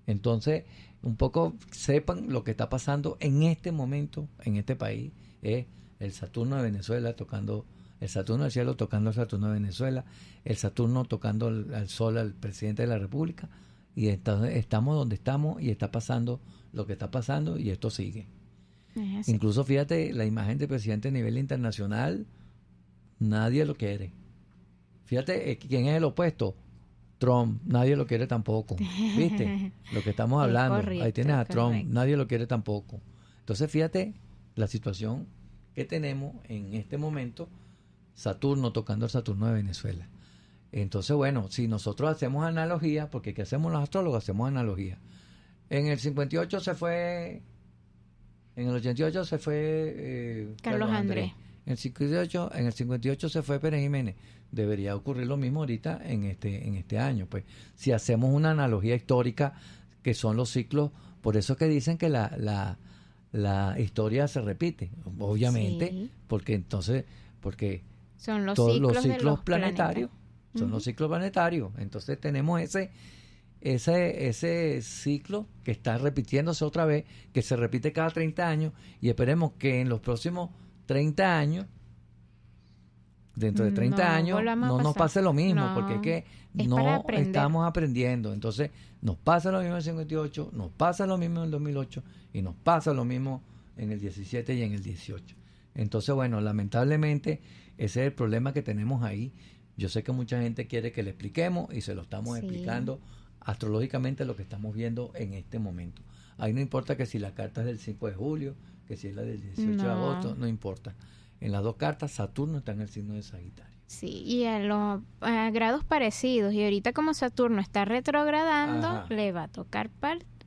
Entonces, un poco sepan lo que está pasando en este momento, en este país, es el Saturno de Venezuela tocando, el Saturno del cielo tocando al Saturno de Venezuela, el Saturno tocando al Sol al presidente de la República, y estamos donde estamos y está pasando lo que está pasando y esto sigue. Incluso fíjate, la imagen del presidente a nivel internacional, nadie lo quiere. Fíjate, eh, ¿quién es el opuesto? Trump, nadie lo quiere tampoco. (laughs) ¿Viste? Lo que estamos hablando. Ahí tienes a Trump, nadie lo quiere tampoco. Entonces, fíjate la situación que tenemos en este momento, Saturno tocando el Saturno de Venezuela. Entonces, bueno, si nosotros hacemos analogía, porque ¿qué hacemos los astrólogos? Hacemos analogía. En el 58 se fue. En el 88 se fue. Eh, Carlos, Andrés. En el, 58, en el se fue Pérez Jiménez. Debería ocurrir lo mismo ahorita en este, en este año. Pues si hacemos una analogía histórica, que son los ciclos, por eso que dicen que la, la, la historia se repite, obviamente, porque entonces, porque son los ciclos planetarios son los ciclos planetarios. Entonces tenemos ese, ese, ese ciclo que está repitiéndose otra vez, que se repite cada 30 años y esperemos que en los próximos 30 años, dentro de 30 mm, años, no nos pase lo mismo, porque es que no estamos aprendiendo. Entonces nos pasa lo mismo en el 58, nos pasa lo mismo en el 2008 y nos pasa lo mismo en el 17 y en el 18. Entonces, bueno, lamentablemente ese es el problema que tenemos ahí. Yo sé que mucha gente quiere que le expliquemos y se lo estamos explicando astrológicamente lo que estamos viendo en este momento. Ahí no importa que si la carta es del 5 de julio, que si es la del 18 de agosto, no importa. En las dos cartas, Saturno está en el signo de Sagitario. Sí, y en los eh, grados parecidos. Y ahorita como Saturno está retrogradando, le va a tocar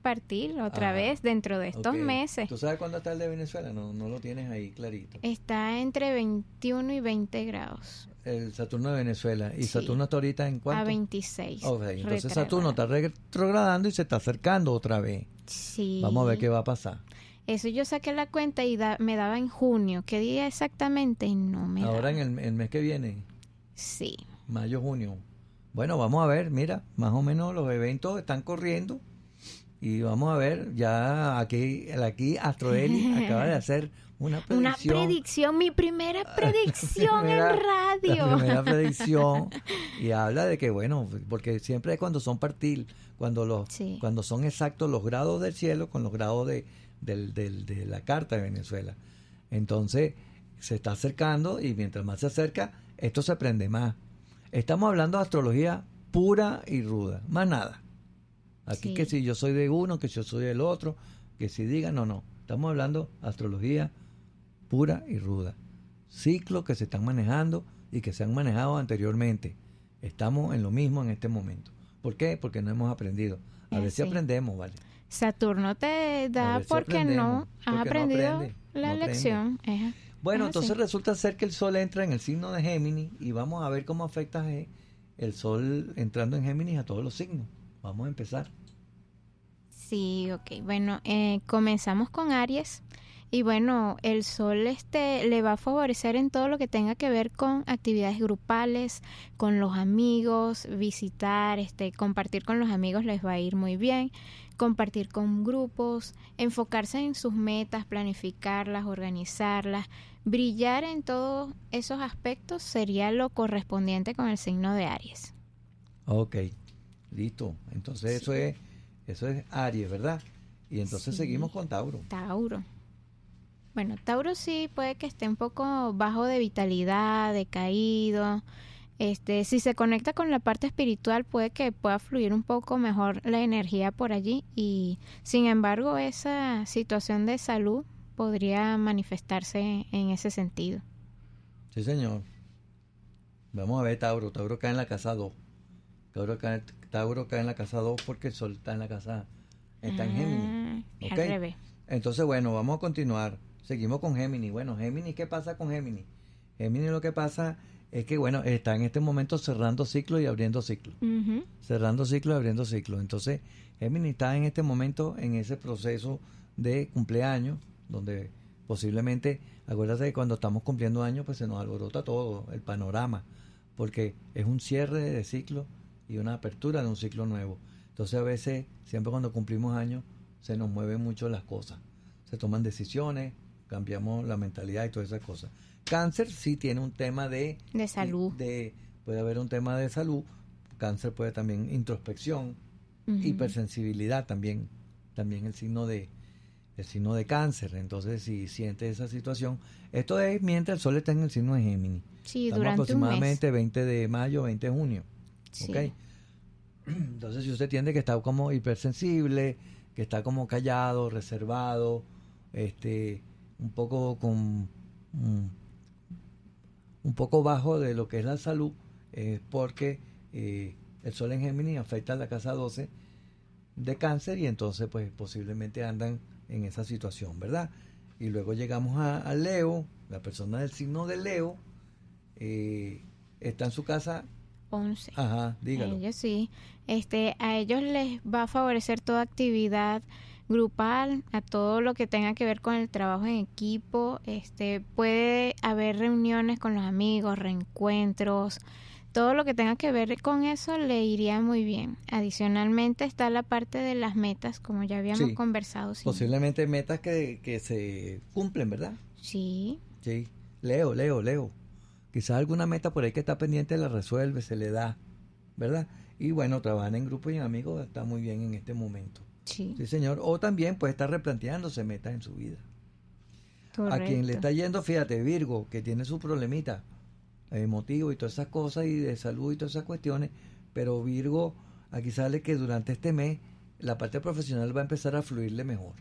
partir otra vez dentro de estos meses. ¿Tú sabes cuándo está el de Venezuela? No, no lo tienes ahí clarito. Está entre 21 y 20 grados el Saturno de Venezuela. ¿Y Saturno está ahorita en cuánto? A 26. Entonces Saturno está retrogradando y se está acercando otra vez. Sí. Vamos a ver qué va a pasar. Eso yo saqué la cuenta y me daba en junio. ¿Qué día exactamente? No me Ahora en el, mes que viene. Sí. Mayo, junio. Bueno, vamos a ver, mira, más o menos los eventos están corriendo y vamos a ver, ya aquí, el aquí Astroeli (laughs) acaba de hacer una predicción. mi primera (laughs) predicción en radio. La primera (laughs) predicción. y habla de que, bueno, porque siempre es cuando son partil, cuando, los, cuando son exactos los grados del cielo con los grados de, de la carta de Venezuela. Entonces, se está acercando y mientras más se acerca, esto se aprende más. Estamos hablando de astrología pura y ruda, más nada. Aquí que si yo soy de uno, que yo soy del otro, que si digan, no, no. Estamos hablando de astrología pura y ruda. Ciclos que se están manejando y que se han manejado anteriormente. Estamos en lo mismo en este momento. ¿Por qué? Porque no hemos aprendido. A ver si aprendemos, ¿vale? Saturno te da porque no has aprendido la lección. Bueno, entonces resulta ser que el Sol entra en el signo de Géminis y vamos a ver cómo afecta el Sol entrando en Géminis a todos los signos. Vamos a empezar. Sí, ok. Bueno, eh, comenzamos con Aries. Y bueno, el sol este le va a favorecer en todo lo que tenga que ver con actividades grupales, con los amigos, visitar, este, compartir con los amigos les va a ir muy bien, compartir con grupos, enfocarse en sus metas, planificarlas, organizarlas, brillar en todos esos aspectos sería lo correspondiente con el signo de Aries. Ok, listo. Entonces eso es, eso es Aries, ¿verdad? Y entonces seguimos con Tauro. Tauro. Bueno, Tauro sí puede que esté un poco bajo de vitalidad, decaído. Este, si se conecta con la parte espiritual, puede que pueda fluir un poco mejor la energía por allí y sin embargo esa situación de salud podría manifestarse en ese sentido. Sí, señor. Vamos a ver Tauro. Tauro cae en la casa 2. Tauro cae, en la casa 2 porque el sol está en la casa, está en Géminis. Ah, ¿Okay? Entonces, bueno, vamos a continuar. Seguimos con Géminis. Bueno, Géminis, ¿qué pasa con Géminis? Géminis lo que pasa es que, bueno, está en este momento cerrando ciclo y abriendo ciclo. Cerrando ciclo y abriendo ciclo. Entonces, Géminis está en este momento en ese proceso de cumpleaños, donde posiblemente, acuérdate que cuando estamos cumpliendo años, pues se nos alborota todo el panorama, porque es un cierre de ciclo y una apertura de un ciclo nuevo. Entonces, a veces, siempre cuando cumplimos años, se nos mueven mucho las cosas. Se toman decisiones, cambiamos la mentalidad y todas esas cosas. Cáncer sí tiene un tema de... De salud. De, puede haber un tema de salud. Cáncer puede también introspección, hipersensibilidad también. También el signo de, el signo de cáncer. Entonces, si sientes esa situación, esto es mientras el sol está en el signo de Géminis. Sí, durante aproximadamente un mes. 20 de mayo, 20 de junio. Sí. ¿okay? Entonces, si usted tiene que está como hipersensible, que está como callado, reservado, este, un poco con mm, un poco bajo de lo que es la salud es porque eh, el sol en Géminis afecta a la casa 12 de cáncer y entonces pues posiblemente andan en esa situación, ¿verdad? Y luego llegamos a, Leo, la persona del signo de Leo eh, está en su casa 11. Ajá, sí. Este, a ellos les va a favorecer toda actividad grupal, a todo lo que tenga que ver con el trabajo en equipo. Este, puede haber reuniones con los amigos, reencuentros, todo lo que tenga que ver con eso le iría muy bien. Adicionalmente está la parte de las metas, como ya habíamos conversado. Posiblemente metas que, se cumplen, ¿verdad? Sí. Sí. Leo, Leo, Leo. Quizás alguna meta por ahí que está pendiente la resuelve, se le da, ¿verdad? Y bueno, trabajar en grupo y en amigos está muy bien en este momento. Sí. señor. O también puede estar replanteándose metas en su vida. A quien le está yendo, fíjate, Virgo, que tiene su problemita eh, emotivo y todas esas cosas y de salud y todas esas cuestiones, pero Virgo, aquí sale que durante este mes la parte profesional va a empezar a fluirle mejor.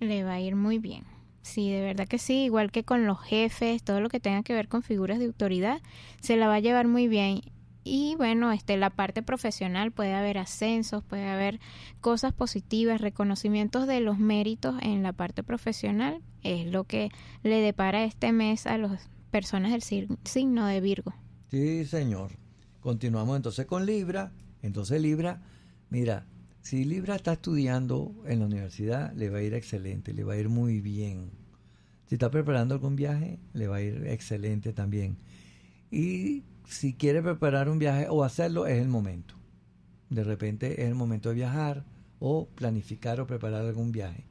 Le va a ir muy bien. Sí, de verdad que sí, igual que con los jefes, todo lo que tenga que ver con figuras de autoridad, se la va a llevar muy bien y bueno, este, la parte profesional puede haber ascensos, puede haber cosas positivas, reconocimientos de los méritos en la parte profesional, es lo que le depara este mes a las personas del signo de Virgo. Sí, señor. Continuamos entonces con Libra. Entonces Libra, mira, si Libra está estudiando en la universidad, le va a ir excelente, le va a ir muy bien. Si está preparando algún viaje, le va a ir excelente también. Y si quiere preparar un viaje o hacerlo, es el momento. De repente es el momento de viajar o planificar o preparar algún viaje.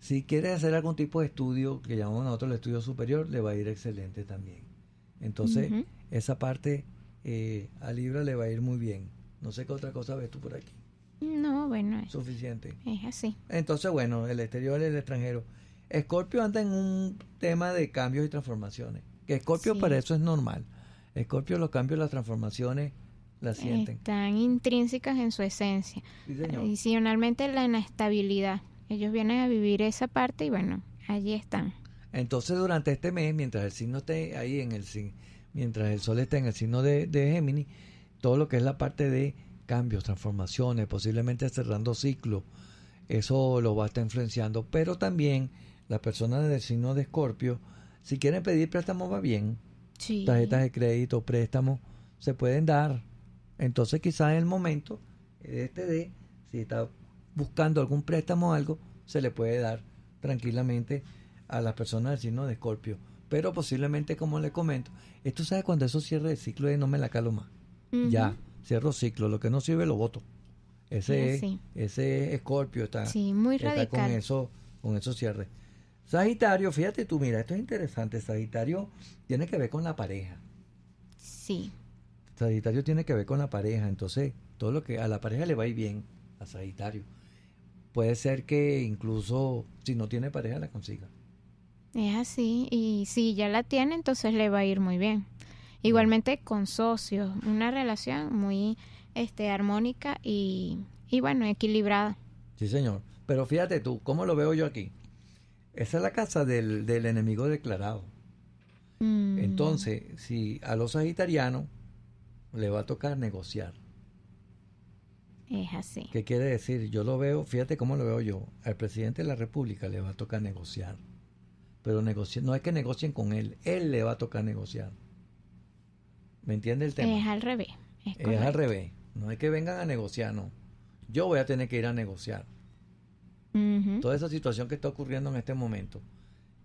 Si quiere hacer algún tipo de estudio, que llamamos nosotros el estudio superior, le va a ir excelente también. Entonces, esa parte eh, a Libra le va a ir muy bien. No sé qué otra cosa ves tú por aquí. No, bueno. Es, Suficiente. Es así. Entonces, bueno, el exterior, el extranjero. Escorpio anda en un tema de cambios y transformaciones. Que Escorpio para eso es normal. Escorpio, los cambios, las transformaciones las sienten. Están intrínsecas en su esencia. Adicionalmente, la inestabilidad. Ellos vienen a vivir esa parte y bueno, allí están. Entonces, durante este mes, mientras el signo esté ahí en el mientras el sol esté en el signo de, de Géminis, todo lo que es la parte de cambios, transformaciones, posiblemente cerrando ciclos, eso lo va a estar influenciando. Pero también las personas del signo de Escorpio, si quieren pedir préstamo va bien tarjetas de crédito, préstamos, se pueden dar. Entonces quizás en el momento, este de, si está buscando algún préstamo o algo, se le puede dar tranquilamente a las personas del signo de Escorpio. Pero posiblemente, como le comento, esto sabe cuando eso cierre el ciclo de eh, no me la calo más. Ya, cierro ciclo, lo que no sirve lo voto. Ese, ese Escorpio está, muy con eso, con esos cierres. Sagitario, fíjate tú, mira, esto es interesante. Sagitario tiene que ver con la pareja. Sí. Sagitario tiene que ver con la pareja, entonces todo lo que a la pareja le va a ir bien a Sagitario. Puede ser que incluso si no tiene pareja la consiga. Es así, y si ya la tiene, entonces le va a ir muy bien. Igualmente con socios, una relación muy este, armónica y, y bueno, equilibrada. Sí, señor. Pero fíjate tú, ¿cómo lo veo yo aquí? Esa es la casa del, enemigo declarado. Mm. Entonces, si a los sagitarianos le va a tocar negociar. Es así. ¿Qué quiere decir? Yo lo veo, fíjate cómo lo veo yo. Al presidente de la República le va a tocar negociar. Pero no es que negocien con él, él le va a tocar negociar. ¿Me entiende el tema? Es al revés. es al revés. No es que vengan a negociar, no. Yo voy a tener que ir a negociar. Toda esa situación que está ocurriendo en este momento,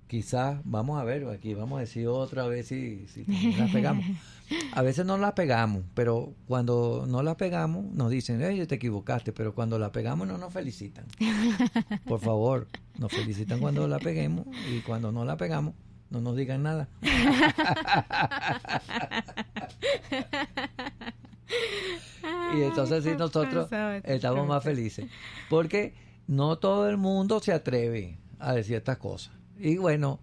quizás vamos a ver, aquí vamos a decir otra vez si, si pegamos. (laughs) a veces no la pegamos, pero cuando no la pegamos nos dicen, hey, te equivocaste, pero cuando la pegamos no nos felicitan. (laughs) Por favor, nos felicitan cuando la peguemos y cuando no la pegamos no nos digan nada. (laughs) y entonces si nosotros estamos más felices. Porque no todo el mundo se atreve a decir estas cosas. Y bueno,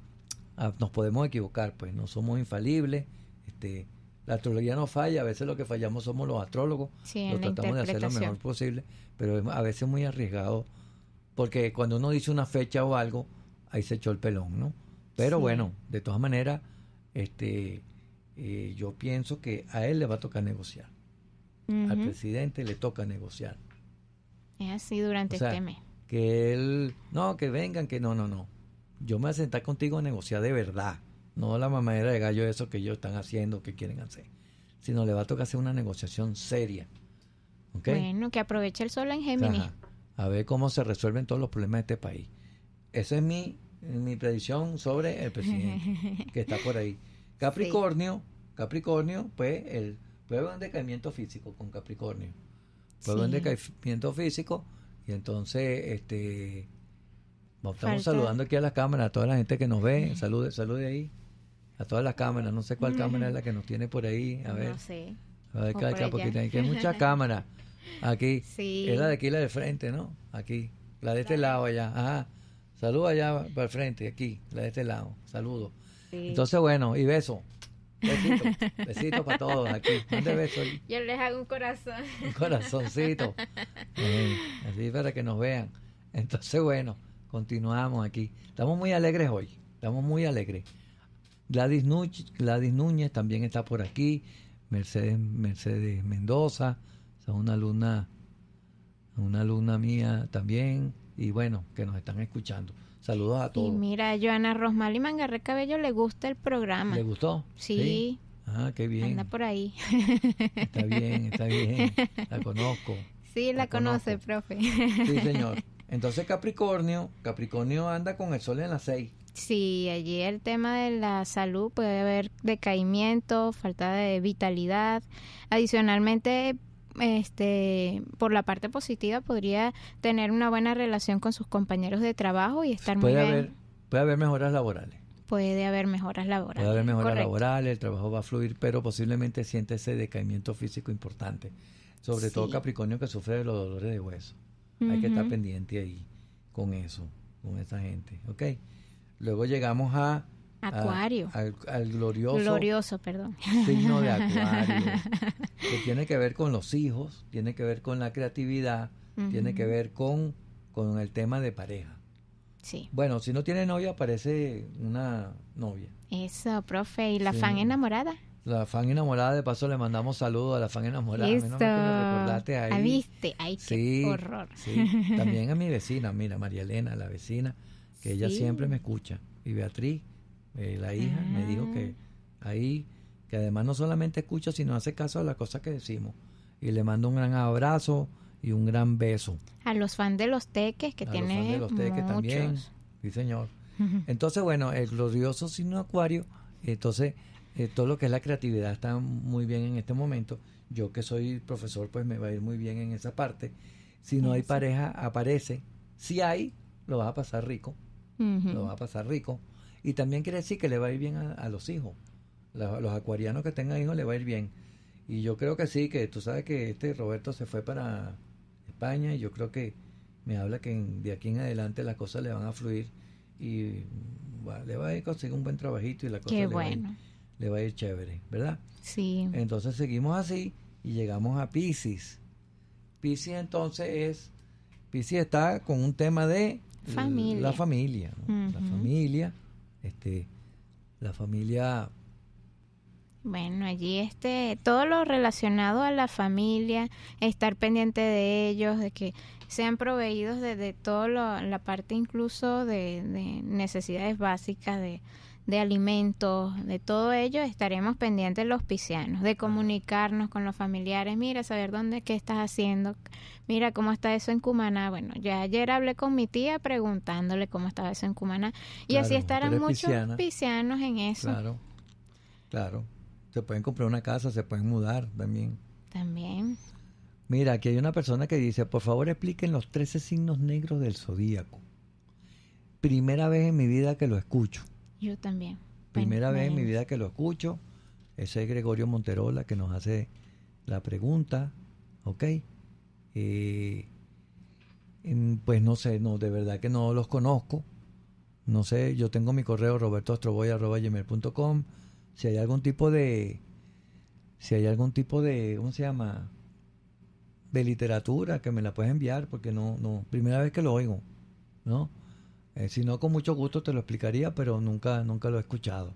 ah, nos podemos equivocar, pues no somos infalibles. Este, la astrología no falla, a veces lo que fallamos somos los astrólogos, sí, lo tratamos de hacer lo mejor posible, pero a veces muy arriesgado, porque cuando uno dice una fecha o algo, ahí se echó el pelón, ¿no? Pero bueno, de todas maneras, este, eh, yo pienso que a él le va a tocar negociar, al presidente le toca negociar. Es así durante este mes que él, no, que vengan, que no, no, no. Yo me voy a sentar contigo a negociar de verdad, no la mamadera de gallo eso que ellos están haciendo, que quieren hacer, sino le va a tocar hacer una negociación seria. ¿Okay? Bueno, que aproveche el sol en Géminis. A ver cómo se resuelven todos los problemas de este país. Esa es mi, mi predicción sobre el presidente (laughs) que está por ahí. Capricornio, Capricornio, pues el pueblo en decaimiento físico con Capricornio. Pueblo de decaimiento físico y entonces, este, estamos saludando aquí a las cámaras, a toda la gente que nos ve, salude, salude ahí, a todas las cámaras, no sé cuál cámara es la que nos tiene por ahí, a ver. No sé. A ver, acá, porque hay muchas (laughs) cámaras aquí. Es la de aquí, la de frente, ¿no? Aquí, la de este lado allá, ajá. Saludos allá para el frente, aquí, la de este lado. Saludos. Entonces, bueno, y beso. Besitos besito para todos aquí. ¿Dónde Yo les hago un corazón. Un corazoncito. así para que nos vean. Entonces, bueno, continuamos aquí. Estamos muy alegres hoy. Estamos muy alegres. Gladys, Núñez, también está por aquí. Mercedes, Mercedes Mendoza. es una alumna, una alumna mía también. Y bueno, que nos están escuchando. Saludos a todos. Y mira, Joana y Mangarre Cabello le gusta el programa. ¿Le gustó? Sí. Ah, qué bien. Anda por ahí. Está bien, está bien. La conozco. Sí, la, conoce, profe. Sí, señor. Entonces Capricornio, Capricornio anda con el sol en las seis. Sí, allí el tema de la salud puede haber decaimiento, falta de vitalidad. Adicionalmente, este, por la parte positiva, podría tener una buena relación con sus compañeros de trabajo y estar muy bien. Puede haber mejoras laborales. Puede haber mejoras laborales. Puede haber mejoras laborales, el trabajo va a fluir, pero posiblemente siente ese decaimiento físico importante. Sobre todo Capricornio que sufre de los dolores de hueso. Hay que estar pendiente ahí con eso, con esa gente. Luego llegamos a Acuario. Ah, al, glorioso. Glorioso, perdón. Signo de Acuario. (laughs) que tiene que ver con los hijos, tiene que ver con la creatividad, tiene que ver con, con el tema de pareja. Sí. Bueno, si no tiene novia, aparece una novia. Eso, profe. ¿Y la fan enamorada? La fan enamorada, de paso le mandamos saludos a la fan enamorada. ahí. Ah, viste? sí, horror. Sí. También a mi vecina, mira, María Elena, la vecina, que ella siempre me escucha. Y Beatriz, eh, la hija, me dijo ah. que ahí, que además no solamente escucha, sino hace caso a las cosas que decimos. Y le mando un gran abrazo y un gran beso. A los fans de los teques, que tiene los, teques también. Sí, señor. (laughs) Entonces, bueno, el glorioso signo acuario, entonces, eh, todo lo que es la creatividad está muy bien en este momento. Yo que soy profesor, pues me va a ir muy bien en esa parte. Si no hay pareja, aparece. Si hay, lo vas a pasar rico. Lo vas a pasar rico. Y también quiere decir que le va a ir bien a, los hijos. los acuarianos que tengan hijos le va a ir bien. Y yo creo que sí, que tú sabes que este Roberto se fue para España y yo creo que me habla que de aquí en adelante las cosas le van a fluir y le va a ir conseguir un buen trabajito y la cosa le, va le va a ir chévere, ¿verdad? Sí. Entonces seguimos así y llegamos a Pisces. Pisces entonces es, Pisces está con un tema de familia. la familia, la familia este, la familia... Bueno, allí este, todo lo relacionado a la familia, estar pendiente de ellos, de que sean proveídos de, todo lo la parte incluso de, de necesidades básicas de, de alimentos, de todo ello, estaremos pendientes los piscianos, de comunicarnos con los familiares, mira, saber dónde, qué estás haciendo, mira cómo está eso en Cumaná. Bueno, ya ayer hablé con mi tía preguntándole cómo estaba eso en Cumaná y así estarán muchos piscianos en eso. Claro, claro. Se pueden comprar una casa, se pueden mudar también. También. Mira, aquí hay una persona que dice, por favor expliquen los 13 signos negros del zodíaco. Primera vez en mi vida que lo escucho. Yo también. Primera vez en mi vida que lo escucho. Ese es Gregorio Monterola que nos hace la pregunta. ¿Ok? Y eh, pues no sé, no, de verdad que no los conozco. No sé, yo tengo mi correo robertoastroboy.com. Si hay algún tipo de. Si hay algún tipo de. ¿Cómo se llama? De literatura que me la puedes enviar, porque no, no. Primera vez que lo oigo, ¿no? Eh, si no, con mucho gusto te lo explicaría, pero nunca, nunca lo he escuchado.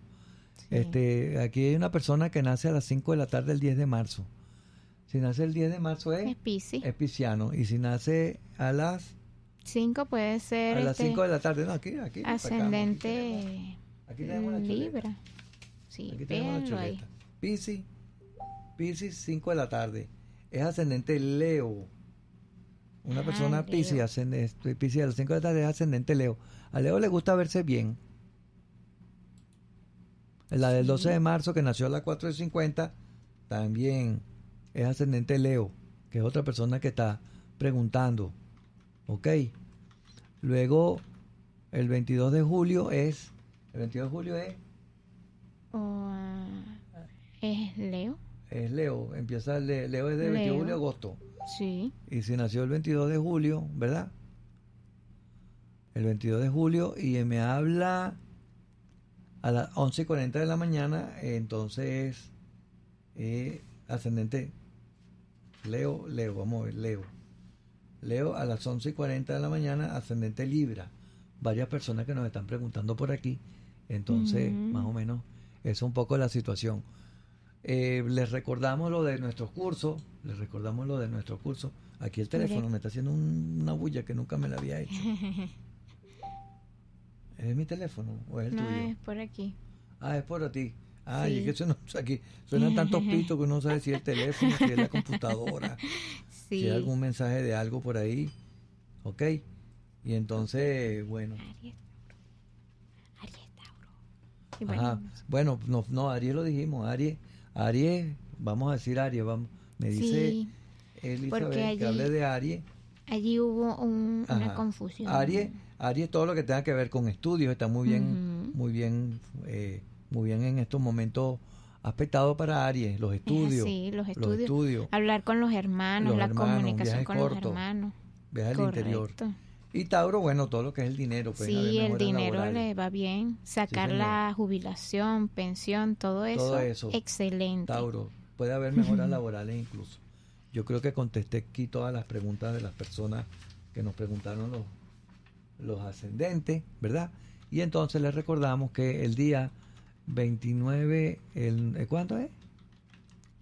Este, aquí hay una persona que nace a las 5 de la tarde el 10 de marzo. Si nace el 10 de marzo es, es, es pisciano. Y si nace a las 5 puede ser... A las 5 este, de la tarde, no, aquí, aquí. Ascendente aquí tenemos, una Libra. Sí, aquí tenemos la Pisi, 5 de la tarde. Es ascendente Leo. Una ah, persona piscis ascendente, a las 5 de la tarde es ascendente Leo. A Leo le gusta verse bien. La del 12 de marzo, que nació a las 4 de 50, también es ascendente Leo, que es otra persona que está preguntando. ¿Ok? Luego, el 22 de julio es. El 22 de julio es. Oh, ¿Es Leo? Es Leo, empieza Leo, Leo es del 22 de julio agosto. Y si nació el 22 de julio, ¿verdad? El 22 de julio y me habla a las 11.40 de la mañana, entonces eh, ascendente Leo, Leo, vamos a ver, Leo. Leo a las 11.40 de la mañana, ascendente Libra. Varias personas que nos están preguntando por aquí. Entonces, más o menos, es un poco la situación. Eh, les recordamos lo de nuestros curso les recordamos lo de nuestro curso Aquí el teléfono me está haciendo una bulla que nunca me la había hecho. (laughs) ¿Es mi teléfono o es el tuyo? No, es por aquí. Ah, es por ti. Ay, es que suena, aquí suenan tantos (laughs) pitos que uno no sabe si es el teléfono, si es la computadora, (laughs) si hay algún mensaje de algo por ahí. ¿Ok? Y entonces, bueno. Aries Tauro. Aries Tauro. bueno, Ajá. bueno no, no, Aries lo dijimos, Aries Aries, vamos a decir Aries, vamos, me dice sí, Elizabeth que hable de Aries. Allí hubo una confusión. Aries, todo lo que tenga que ver con estudios está muy bien, muy bien, eh, muy bien en estos momentos aspectado para Aries, los estudios, sí, los estudios, hablar con los hermanos, la comunicación con los hermanos, viaje al interior. Y Tauro, bueno, todo lo que es el dinero. Pues, sí, el dinero le va bien. Sacar la jubilación, pensión, todo eso. Todo Excelente. Tauro, puede haber mejoras laborales incluso. Yo creo que contesté aquí todas las preguntas de las personas que nos preguntaron los, los ascendentes, ¿verdad? Y entonces les recordamos que el día 29, el, ¿cuánto es?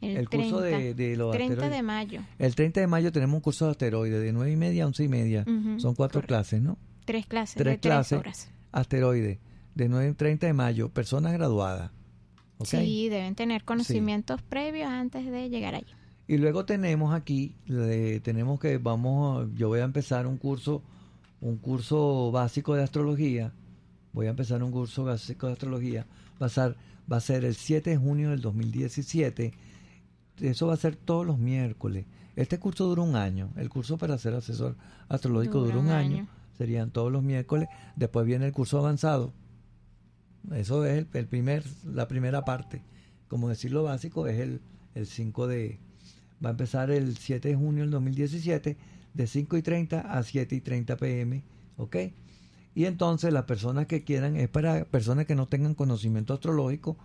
El, 30, curso de, de asteroides. mayo. El 30 de mayo tenemos un curso de asteroides de 9 y media a 11 y media. Son cuatro clases, ¿no? Tres clases. Tres clases. horas. Asteroides. De 9 y 30 de mayo. Personas graduadas. Okay. Sí, deben tener conocimientos previos antes de llegar allí. Y luego tenemos aquí, tenemos que, vamos, yo voy a empezar un curso, un curso básico de astrología. Voy a empezar un curso básico de astrología. Va a ser, va a ser el 7 de junio del 2017 eso va a ser todos los miércoles. Este curso dura un año. El curso para ser asesor astrológico dura, un, año. Serían todos los miércoles. Después viene el curso avanzado. Eso es el, primer, la primera parte. Como decir lo básico, es el, el 5 de... Va a empezar el 7 de junio del 2017 de 5 y 30 a 7 y 30 pm. ¿Ok? Y entonces las personas que quieran, es para personas que no tengan conocimiento astrológico,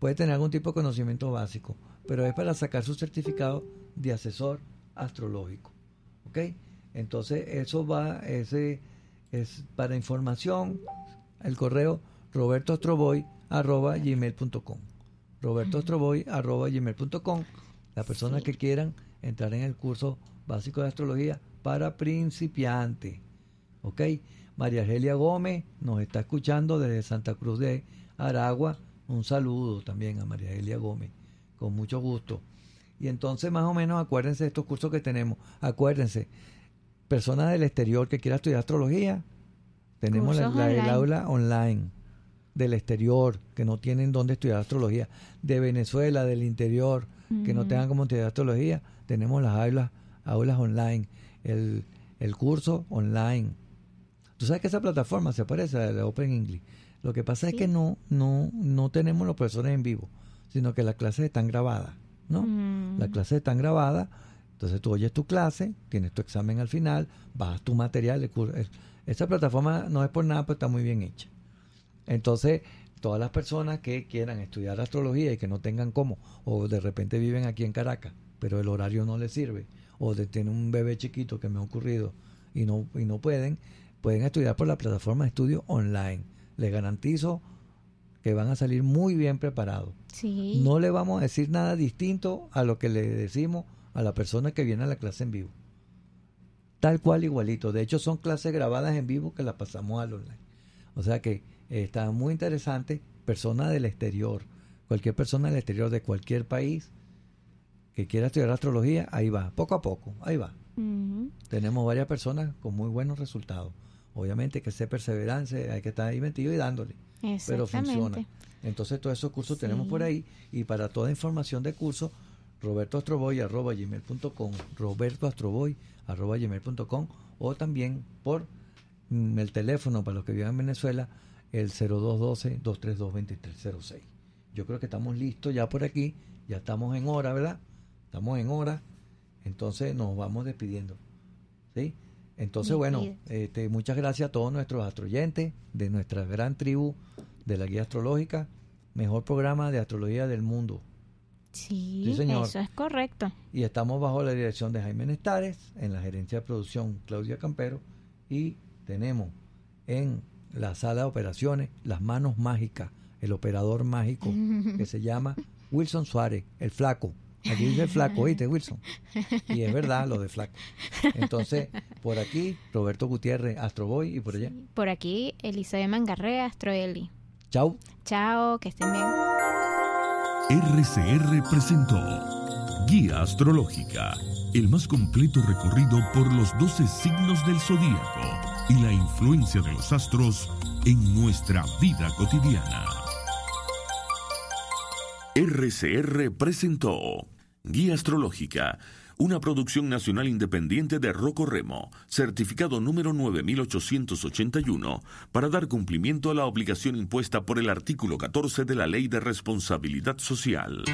puede tener algún tipo de conocimiento básico pero es para sacar su certificado de asesor astrológico. ¿Ok? Entonces, eso va, ese es para información, el correo robertoastroboy.com. Robertoastroboy.com. Las la persona que quieran entrar en el curso básico de astrología para principiantes. ¿Ok? María Gelia Gómez nos está escuchando desde Santa Cruz de Aragua. Un saludo también a María Gelia Gómez. Con mucho gusto. Y entonces, más o menos, acuérdense de estos cursos que tenemos. Acuérdense, personas del exterior que quieran estudiar astrología, tenemos la, el aula online del exterior, que no tienen dónde estudiar astrología, de Venezuela, del interior, que no tengan como estudiar astrología, tenemos las aulas, aulas online, el, curso online. Tú sabes que esa plataforma se parece a la Open English. Lo que pasa es que no, no, no tenemos los profesores en vivo sino que las clases están grabadas, ¿no? Mm. Las clases están grabadas, entonces tú oyes tu clase, tienes tu examen al final, bajas tu material. Esta plataforma no es por nada, pero está muy bien hecha. Entonces, todas las personas que quieran estudiar astrología y que no tengan cómo, o de repente viven aquí en Caracas, pero el horario no les sirve, o tienen un bebé chiquito que me ha ocurrido y no, y no pueden, pueden estudiar por la plataforma de estudio online. Les garantizo que van a salir muy bien preparados. No le vamos a decir nada distinto a lo que le decimos a la persona que viene a la clase en vivo. Tal cual, igualito. De hecho, son clases grabadas en vivo que las pasamos al online. O sea que eh, está muy interesante. Persona del exterior, cualquier persona del exterior de cualquier país que quiera estudiar astrología, ahí va, poco a poco, ahí va. Tenemos varias personas con muy buenos resultados. Obviamente que se perseverancia, hay que estar ahí metido y dándole pero funciona. Entonces todos esos cursos tenemos por ahí y para toda información de cursos, robertoastroboy.com, robertoastroboy.com o también por mm, el teléfono para los que viven en Venezuela, el 0212-232-2306. Yo creo que estamos listos ya por aquí, ya estamos en hora, ¿verdad? Estamos en hora, entonces nos vamos despidiendo. ¿Sí? Entonces, bueno, este, muchas gracias a todos nuestros astroyentes de nuestra gran tribu de la guía astrológica, mejor programa de astrología del mundo. Sí, eso es correcto. Y estamos bajo la dirección de Jaime Nestares, en la gerencia de producción Claudia Campero, y tenemos en la sala de operaciones las manos mágicas, el operador mágico que (laughs) se llama Wilson Suárez, el flaco. Aquí dice flaco, oíste, Wilson. Y es verdad lo de flaco. Entonces, por aquí, Roberto Gutiérrez, Astroboy, y por allá. por aquí, Elizabeth Mangarrea, Astroeli. Chao. Chao, que estén bien. RCR presentó Guía Astrológica, el más completo recorrido por los 12 signos del zodíaco y la influencia de los astros en nuestra vida cotidiana. RCR presentó Guía Astrológica, una producción nacional independiente de Rocco Remo, certificado número 9881, para dar cumplimiento a la obligación impuesta por el artículo 14 de la Ley de Responsabilidad Social.